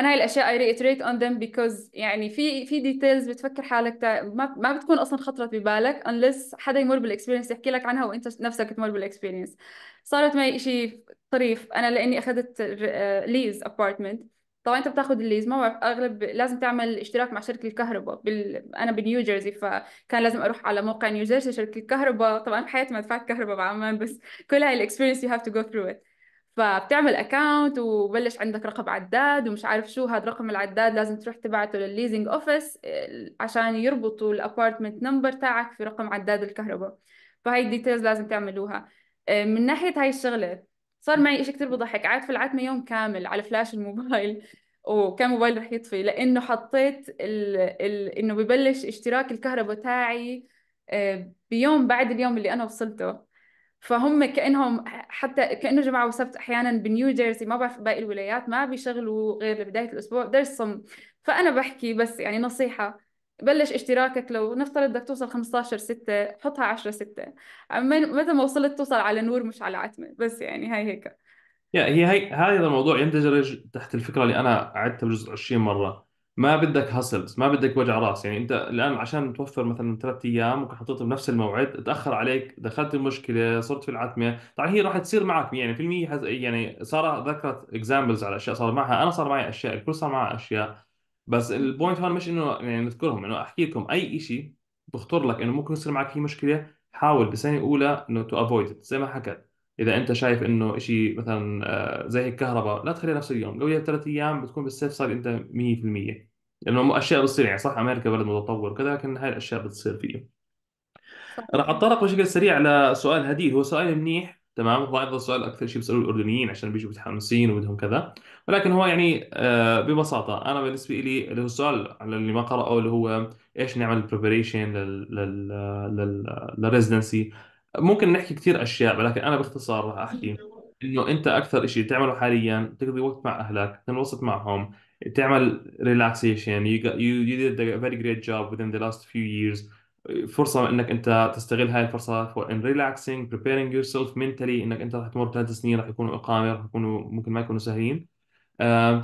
انا هاي الاشياء I reiterate on them because يعني في في ديتيلز بتفكر حالك تا... ما ما بتكون اصلا خطرت ببالك unless حدا يمر بالاكسبيرينس يحكي لك عنها وانت نفسك تمر بالاكسبيرينس صارت معي شيء طريف انا لاني اخذت ليز ابارتمنت آه، طبعا انت بتاخذ الليز ما بعرف اغلب لازم تعمل اشتراك مع شركه الكهرباء بال... انا بنيو جيرسي فكان لازم اروح على موقع نيو جيرسي شركه الكهرباء طبعا بحياتي ما دفعت كهرباء بعمان بس كل هاي الاكسبيرينس يو هاف تو جو ثرو ات فبتعمل اكاونت وبلش عندك رقم عداد ومش عارف شو هذا رقم العداد لازم تروح تبعته للليزنج اوفيس آه، عشان يربطوا الابارتمنت نمبر تاعك في رقم عداد الكهرباء فهي الديتيلز لازم تعملوها آه، من ناحيه هاي الشغله صار معي شيء كثير بضحك قعدت في العتمه يوم كامل على فلاش الموبايل وكان موبايل رح يطفي لانه حطيت ال... ال... انه ببلش اشتراك الكهرباء تاعي آه، بيوم بعد اليوم اللي انا وصلته فهم كانهم حتى كانه جمعه وسبت احيانا بنيو جيرسي ما بعرف باقي الولايات ما بيشغلوا غير لبدايه الاسبوع درس صم فانا بحكي بس يعني نصيحه بلش اشتراكك لو نفترض بدك توصل 15 6 حطها 10 6 متى ما وصلت توصل على نور مش على عتمه بس يعني هاي هيك يا هي هي هذا الموضوع يندرج تحت الفكره اللي انا عدتها بجزء 20 مره ما بدك هاسلز ما بدك وجع راس يعني انت الان عشان توفر مثلا ثلاث ايام ممكن حطيته بنفس الموعد تاخر عليك دخلت المشكله صرت في العتمه طبعا هي راح تصير معك يعني في المية حز... يعني ساره ذكرت اكزامبلز على اشياء صار معها انا صار معي اشياء الكل صار معها اشياء بس البوينت هون مش انه يعني نذكرهم انه احكي لكم اي شيء بخطر لك انه ممكن يصير معك هي مشكله حاول بسنه اولى انه تو افويد زي ما حكت اذا انت شايف انه شيء مثلا آه، زي الكهرباء لا تخليها نفس اليوم لو هي بثلاث ايام بتكون بالسيف سايد انت 100% لانه اشياء بتصير يعني صح امريكا بلد متطور وكذا لكن هاي الاشياء بتصير فيه راح اتطرق بشكل سريع لسؤال هديل هو سؤال منيح تمام هو ايضا سؤال اكثر شيء بيسالوه الاردنيين عشان بيجوا متحمسين وبدهم كذا ولكن هو يعني آه، ببساطه انا بالنسبه لي اللي هو السؤال على اللي ما قراه اللي هو ايش نعمل بريبريشن لل لل للريزدنسي ممكن نحكي كثير اشياء ولكن انا باختصار راح احكي انه انت اكثر شيء تعمله حاليا تقضي وقت مع اهلك تنبسط معهم تعمل ريلاكسيشن يو يو ديد ا فيري جريت جوب within the last فرصة انك انت تستغل هاي الفرصة for in relaxing preparing yourself mentally انك انت رح تمر ثلاث سنين رح يكونوا اقامة رح يكونوا ممكن ما يكونوا سهلين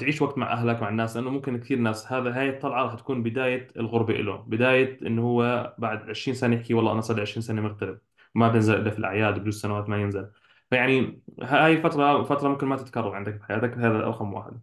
تعيش وقت مع اهلك مع الناس لانه ممكن كثير ناس هذا هاي الطلعة رح تكون بداية الغربة له بداية انه هو بعد 20 سنة يحكي والله انا صار لي 20 سنة مغترب ما تنزل الا في الاعياد بجوز سنوات ما ينزل فيعني هاي الفتره فتره ممكن ما تتكرر عندك بحياتك هذا رقم واحد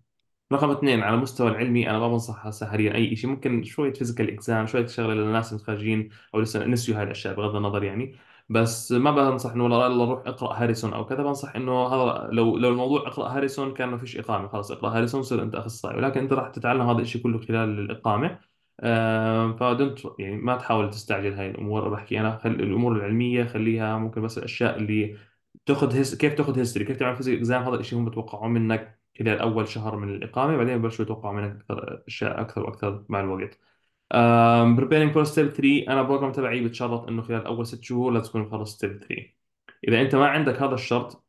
رقم اثنين على المستوى العلمي انا ما بنصح سهريا اي شيء ممكن شويه فيزيكال اكزام شويه شغله للناس متخرجين او لسه نسيوا هاي الاشياء بغض النظر يعني بس ما بنصح انه والله روح اقرا هاريسون او كذا بنصح انه هذا لو لو الموضوع اقرا هاريسون كان ما فيش اقامه خلاص اقرا هاريسون صير انت اخصائي ولكن انت راح تتعلم هذا الشيء كله خلال الاقامه آه، فدنت يعني ما تحاول تستعجل هاي الامور بحكي انا خل الامور العلميه خليها ممكن بس الاشياء اللي تاخذ هس... كيف تاخذ هيستوري كيف تعمل فيزيك اكزام هذا الشيء هم بتوقعوه منك خلال اول شهر من الاقامه بعدين ببلشوا يتوقعوا منك اكثر اشياء اكثر واكثر مع الوقت بريبيرنج فور ستيب 3 انا البروجرام تبعي بتشرط انه خلال اول ست شهور لازم تكون مخلص ستيب 3 اذا انت ما عندك هذا الشرط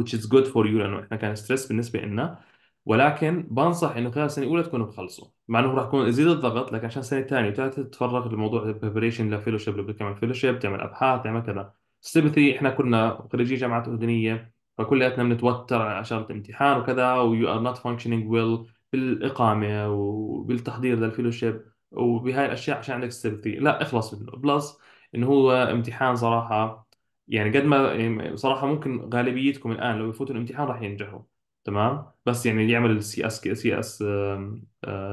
which is good for you لانه احنا كان ستريس بالنسبه لنا ولكن بنصح انه خلال سنه اولى تكون مخلصه مع انه راح يكون يزيد الضغط لكن عشان سنه ثانيه وثالثه تتفرغ لموضوع البريبريشن لفيلوشيب اللي تعمل فيلوشيب تعمل ابحاث تعمل كذا ستيب احنا كنا خريجي جامعات اردنيه فكلياتنا بنتوتر على اشاره الامتحان وكذا ويو ار نوت فانكشنينج ويل بالاقامه وبالتحضير للفيلوشيب وبهاي الاشياء عشان عندك ستيب لا اخلص منه بلس انه هو امتحان صراحه يعني قد ما يعني صراحه ممكن غالبيتكم الان لو يفوتوا الامتحان راح ينجحوا تمام بس يعني يعمل سي اس سي اس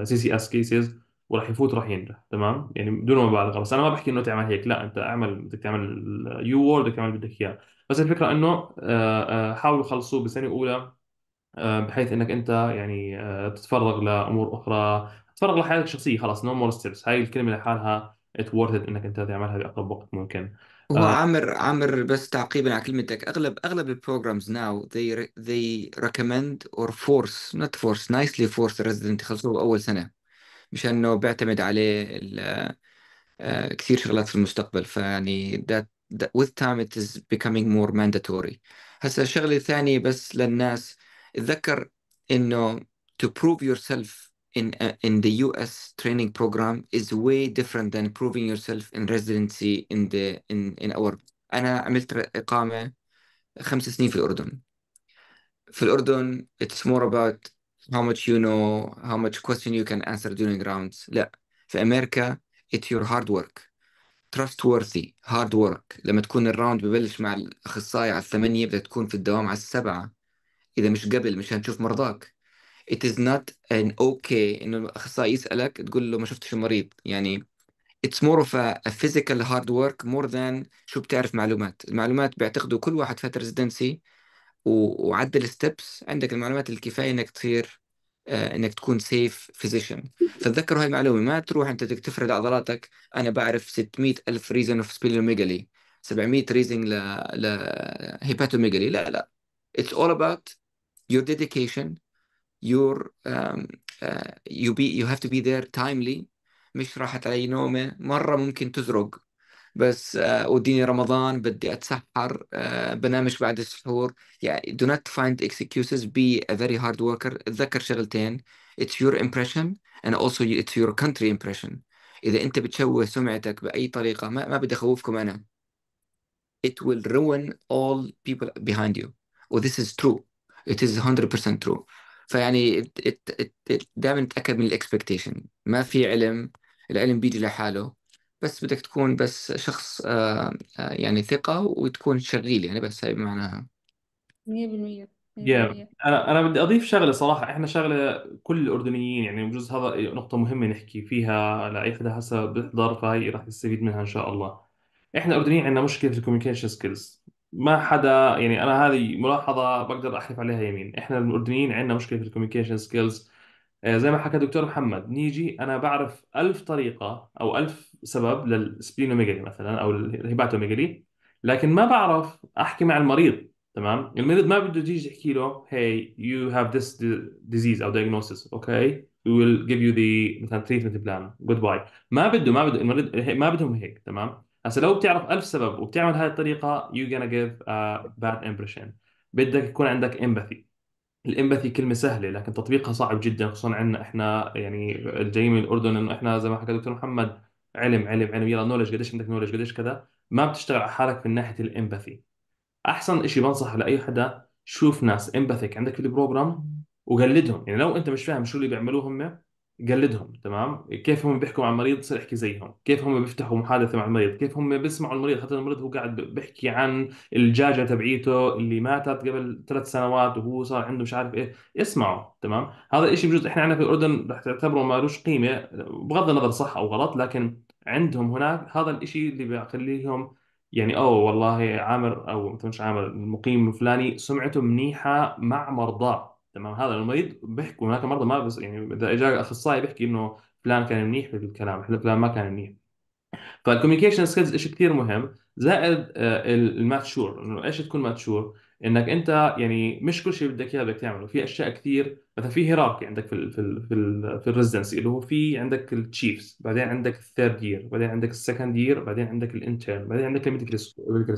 سي سي اس كيسز وراح يفوت راح ينجح تمام يعني بدون مبالغه بس انا ما بحكي انه تعمل هيك لا انت اعمل بدك تعمل يو وورد بدك تعمل بدك اياه بس الفكره انه آه، آه، حاولوا يخلصوه بسنه اولى آه، بحيث انك انت يعني تتفرغ لامور اخرى تتفرغ لحياتك الشخصيه خلاص نو مور ستيبس هاي الكلمه لحالها ات worth انك انت تعملها باقرب وقت ممكن هو آه. عامر عامر بس تعقيبا على كلمتك اغلب اغلب البروجرامز ناو they they recommend or force not force nicely force resident يخلصوه اول سنه مشان انه بيعتمد عليه آه، كثير شغلات في المستقبل فيعني that, that with time it is becoming more mandatory هسا شغله ثانيه بس للناس اتذكر انه to prove yourself in uh, in the US training program is way different than proving yourself in residency in the in in our انا عملت اقامه خمس سنين في الاردن في الاردن it's more about how much you know how much question you can answer during rounds لا في امريكا it's your hard work trustworthy hard work لما تكون الراوند ببلش مع الاخصائي على الثمانيه بدها تكون في الدوام على السبعه اذا مش قبل مش هنشوف مرضاك it is not an okay انه الاخصائي يسالك تقول له ما شفتش المريض يعني it's more of a, a physical hard work more than شو بتعرف معلومات المعلومات بيعتقدوا كل واحد فات ريزيدنسي وعدل الستبس عندك المعلومات الكفايه انك تصير آه، انك تكون سيف فيزيشن فتذكروا هاي المعلومه ما تروح انت بدك تفرد عضلاتك انا بعرف 600 الف ريزن اوف سبليوميجالي 700 ريزنج ل ل لا لا it's all about your dedication your يو بي you هاف تو have to be there timely مش راحت علي نومه مره ممكن تزرق بس وديني رمضان بدي اتسحر بنامش بعد السحور يعني do not find excuses be a very hard worker اتذكر شغلتين it's your impression and also it's your country impression اذا انت بتشوه سمعتك باي طريقه ما, ما بدي اخوفكم انا it will ruin all people behind you oh, this is true it is 100% true فيعني دائما تاكد من الاكسبكتيشن ما في علم العلم بيجي لحاله بس بدك تكون بس شخص آه، آه، يعني ثقه وتكون شغيل يعني بس هاي بمعناها 100% Yeah. انا انا بدي اضيف شغله صراحه احنا شغله كل الاردنيين يعني بجوز هذا نقطه مهمه نحكي فيها لاي حدا هسه بيحضر فهي راح يستفيد منها ان شاء الله احنا الاردنيين عندنا مشكله في الكوميونيكيشن سكيلز ما حدا يعني انا هذه ملاحظه بقدر احلف عليها يمين احنا الاردنيين عندنا مشكله في الكوميونيكيشن سكيلز آه، زي ما حكى دكتور محمد نيجي انا بعرف ألف طريقه او ألف سبب للسبلينوميجالي مثلا او الهيباتوميجالي لكن ما بعرف احكي مع المريض تمام المريض ما بده تيجي تحكي له hey you have this disease او diagnosis okay we will give you the مثلا treatment plan goodbye ما بده ما بده المريض ما بدهم هيك تمام هسه لو بتعرف ألف سبب وبتعمل هاي الطريقة you gonna give a bad impression بدك يكون عندك empathy الامباثي كلمة سهلة لكن تطبيقها صعب جدا خصوصا عندنا احنا يعني الجايين من الأردن انه احنا زي ما حكى دكتور محمد علم علم علم يلا نولج قديش عندك نولج قديش كذا ما بتشتغل على حالك من ناحية الامباثي أحسن شيء بنصح لأي حدا شوف ناس امباثيك عندك في البروجرام وقلدهم يعني لو أنت مش فاهم شو اللي بيعملوه هم قلدهم تمام كيف هم بيحكوا مع المريض صير احكي زيهم كيف هم بيفتحوا محادثه مع المريض كيف هم بيسمعوا المريض حتى المريض هو قاعد بيحكي عن الجاجه تبعيته اللي ماتت قبل ثلاث سنوات وهو صار عنده مش عارف ايه اسمعوا تمام هذا الشيء بجوز احنا عندنا في الاردن رح تعتبره ما لوش قيمه بغض النظر صح او غلط لكن عندهم هناك هذا الشيء اللي بيخليهم يعني اوه والله عامر او مش عامر المقيم الفلاني سمعته منيحه مع مرضاه تمام هذا المريض بيحكوا هناك مرضى ما بس يعني اذا اجى اخصائي بيحكي انه فلان كان منيح بالكلام فلان ما كان منيح فالكوميونيكيشن سكيلز شيء كثير مهم زائد آه، الماتشور انه ايش تكون ماتشور انك انت يعني مش كل شيء بدك اياه بدك تعمله في اشياء كثير مثلا في هيراركي عندك في الـ في الـ في, ال في الريزدنسي اللي هو في عندك التشيفز بعدين عندك الثيرد يير بعدين عندك السكند يير بعدين عندك الانترن بعدين عندك الميديكال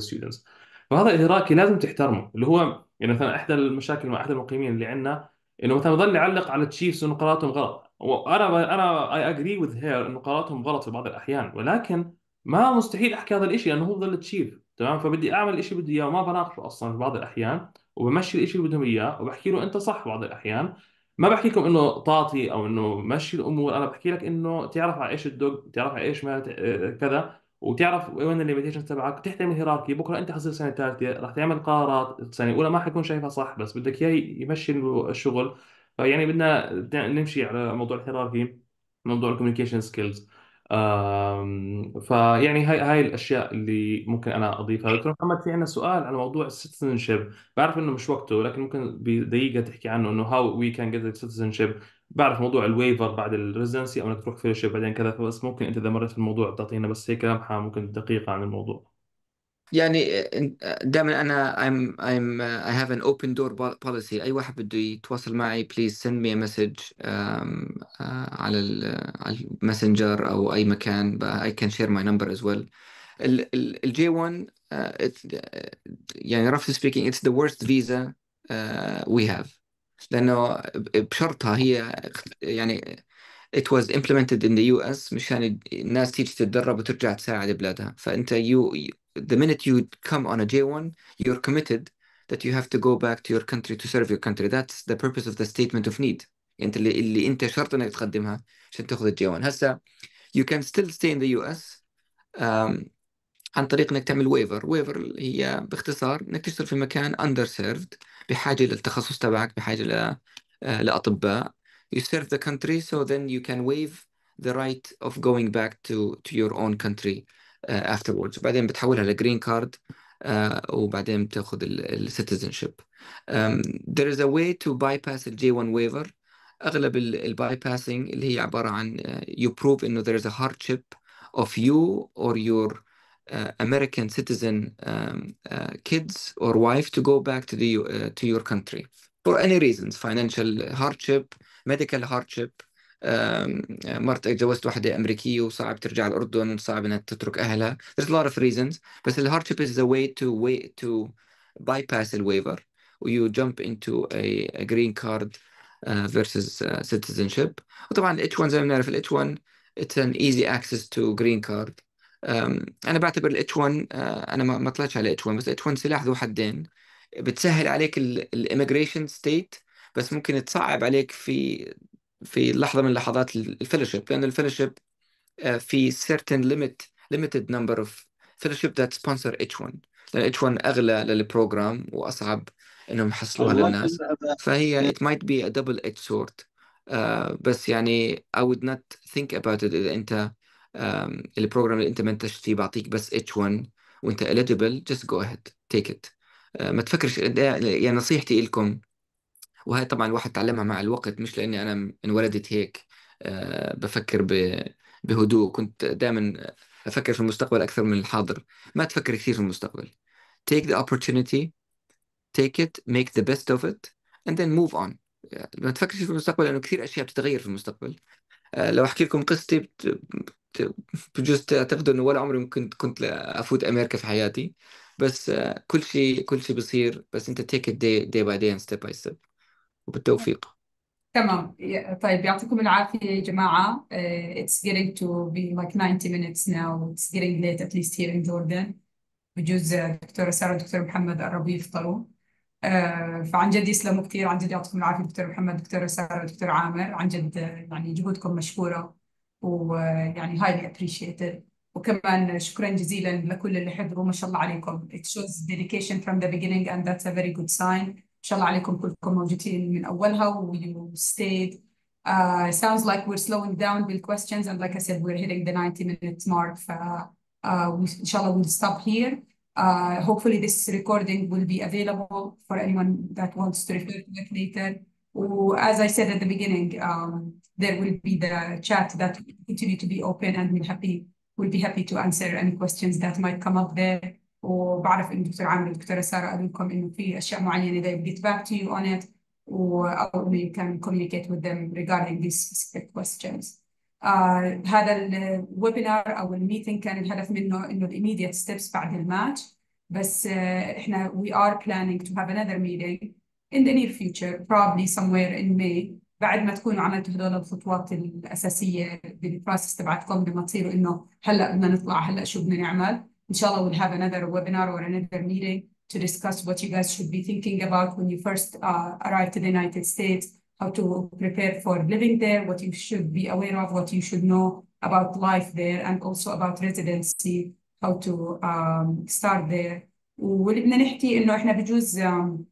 ستودنتس فهذا الهيراركي لازم تحترمه اللي هو يعني مثلا احدى المشاكل مع احد المقيمين اللي عندنا انه مثلا ظل يعلق على التشيفز انه قراراتهم غلط وانا انا اي اجري وذ هير انه قراراتهم غلط في بعض الاحيان ولكن ما مستحيل احكي هذا الشيء لانه هو ظل تشيف تمام فبدي اعمل الشيء بدي اياه وما بناقشه اصلا في بعض الاحيان وبمشي الشيء اللي بدهم اياه وبحكي له انت صح بعض الاحيان ما بحكي لكم انه طاطي او انه مشي الامور انا بحكي لك انه تعرف على ايش الدق تعرف على ايش ما آه، كذا وتعرف وين الليميتيشن تبعك تحترم الهيراركي بكره انت حتصير سنه ثالثه راح تعمل قرارات سنه اولى ما حيكون شايفها صح بس بدك اياه يمشي الشغل فيعني بدنا نمشي على موضوع الهيراركي موضوع الكوميونيكيشن سكيلز فيعني هاي هاي الاشياء اللي ممكن انا اضيفها دكتور محمد في عندنا سؤال على موضوع السيتيزن شيب بعرف انه مش وقته لكن ممكن بدقيقه تحكي عنه انه هاو وي كان جيت سيتيزن شيب بعرف موضوع الويفر بعد الريزنسي او انك تروح فيلوشيب بعدين كذا فبس ممكن انت اذا مريت في الموضوع تعطينا بس هيك لمحه ممكن دقيقه عن الموضوع يعني آه، آه، دائما انا I'm I'm آه، I have an open door policy اي واحد بده يتواصل معي please send me a message um, uh, على الماسنجر او اي مكان I can share my number as well الجي 1 uh, يعني roughly speaking it's the worst visa uh, we have لانه بشرطها هي يعني it was implemented in the US مشان الناس تيجي تتدرب وترجع تساعد بلادها فانت you the minute you come on a J1 you're committed that you have to go back to your country to serve your country that's the purpose of the statement of need انت اللي, اللي انت شرط انك تقدمها عشان تاخذ الجي 1 هسه you can still stay in the US um, عن طريق انك تعمل ويفر ويفر هي باختصار انك تشتغل في مكان underserved served بحاجه للتخصص تبعك بحاجه ل لاطباء you serve the country so then you can waive the right of going back to to your own country uh, afterwards وبعدين بتحولها لجرين كارد uh, وبعدين بتاخذ السيتيزنشيب um, there is a way to bypass the J1 waiver اغلب الباي باسنج اللي هي عباره عن uh, you prove انه there is a hardship of you or your uh, American citizen um, uh, kids or wife to go back to the uh, to your country for any reasons financial hardship medical hardship um, uh, مرتك جوزت واحدة أمريكية وصعب ترجع الأردن صعب أنها تترك أهلها there's a lot of reasons بس the hardship is the way to way to bypass the waiver you jump into a, a green card uh, versus uh, citizenship وطبعا ال one زي ما نعرف, ال one it's an easy access to green card انا بعتبر الاتش 1 آه، انا ما طلعتش على الاتش 1 بس الاتش 1 سلاح ذو حدين بتسهل عليك الاميجريشن ستيت بس ممكن تصعب عليك في في لحظه من لحظات الفيلوشيب لان الفيلوشيب آه، في سيرتن ليميت ليميتد نمبر اوف فيلوشيب ذات سبونسر اتش 1 لان اتش 1 اغلى للبروجرام واصعب انهم يحصلوها للناس فهي ات مايت بي ا دبل اتش sword آه، بس يعني I would not think about it اذا انت Um, البروجرام اللي انت منتجت فيه بعطيك بس اتش 1 وانت اليجبل جست جو اهيد تيك ات ما تفكرش يعني نصيحتي لكم وهي طبعا الواحد تعلمها مع الوقت مش لاني انا انولدت هيك uh, بفكر بهدوء كنت دائما افكر في المستقبل اكثر من الحاضر ما تفكر كثير في المستقبل تيك ذا opportunity تيك ات ميك ذا بيست اوف ات اند ذن موف اون ما تفكرش في المستقبل لانه كثير اشياء بتتغير في المستقبل uh, لو احكي لكم قصتي بجوز تعتقدوا انه ولا عمري ممكن كنت افوت امريكا في حياتي بس كل شيء كل شيء بيصير بس انت تيك دي دي باي دي ستيب باي ستيب وبالتوفيق تمام طيب يعطيكم العافية يا جماعة اتس آه، it's getting بي لايك 90 minutes ناو اتس getting ليت at least here in Jordan بجوز آه، دكتورة سارة ودكتور محمد قربوا يفطروا آه، فعن جد يسلموا كثير عن جد يعطيكم العافية دكتور محمد دكتورة سارة ودكتور عامر عن جد يعني جهودكم مشكورة ويعني highly appreciated وكمان شكرا جزيلا لكل اللي حضروا ما شاء الله عليكم it shows dedication from the beginning and that's a very good sign ما شاء الله عليكم كلكم موجودين من أولها و stayed uh, sounds like we're slowing down with questions and like I said we're hitting the 90 minutes mark ف uh, we, inshallah we'll stop here Uh, hopefully this recording will be available for anyone that wants to refer to it later. As I said at the beginning, um, there will be the chat that will continue to be open, and we'll be happy to answer any questions that might come up there. وبعرف إن الدكتور عامر والدكتورة سارة قالوا لكم إنه في أشياء معينة they will get back to you on it or you can communicate with them regarding these specific questions. Uh, هذا الويبينار أو الميتنج كان الهدف منه إنه immediate steps بعد الماتش بس إحنا we are planning to have another meeting in the near future probably somewhere in May بعد ما تكونوا عملتوا هدول الخطوات الاساسيه بالبروسس تبعتكم بما تصيروا انه هلا بدنا نطلع هلا شو بدنا نعمل ان شاء الله we'll have another webinar or another meeting to discuss what you guys should be thinking about when you first uh, arrive to the United States how to prepare for living there what you should be aware of what you should know about life there and also about residency how to um, start there وبدنا نحكي انه احنا بجوز um,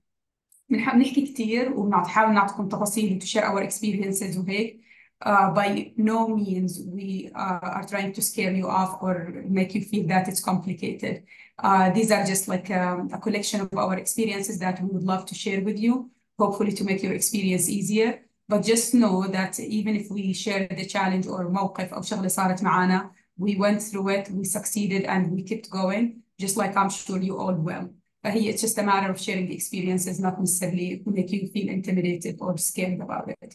بنحاول نحكي كتير وبنحاول نعطيكم تفاصيل to share our experiences وهيك uh, by no means we uh, are trying to scare you off or make you feel that it's complicated. Uh, these are just like um, a collection of our experiences that we would love to share with you, hopefully to make your experience easier. But just know that even if we share the challenge or موقف أو شغلة صارت معانا, we went through it, we succeeded and we kept going, just like I'm sure you all will. فهي it's just a matter of sharing the experiences not necessarily make you feel intimidated or scared about it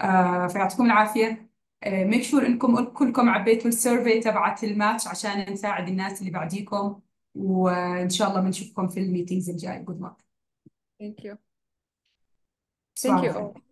uh, فيعطيكم العافية ميك uh, شور sure انكم كلكم عبيتوا السيرفي تبعت الماتش عشان نساعد الناس اللي بعديكم وان شاء الله بنشوفكم في الميتينجز الجاي Good luck Thank you. Thank you all.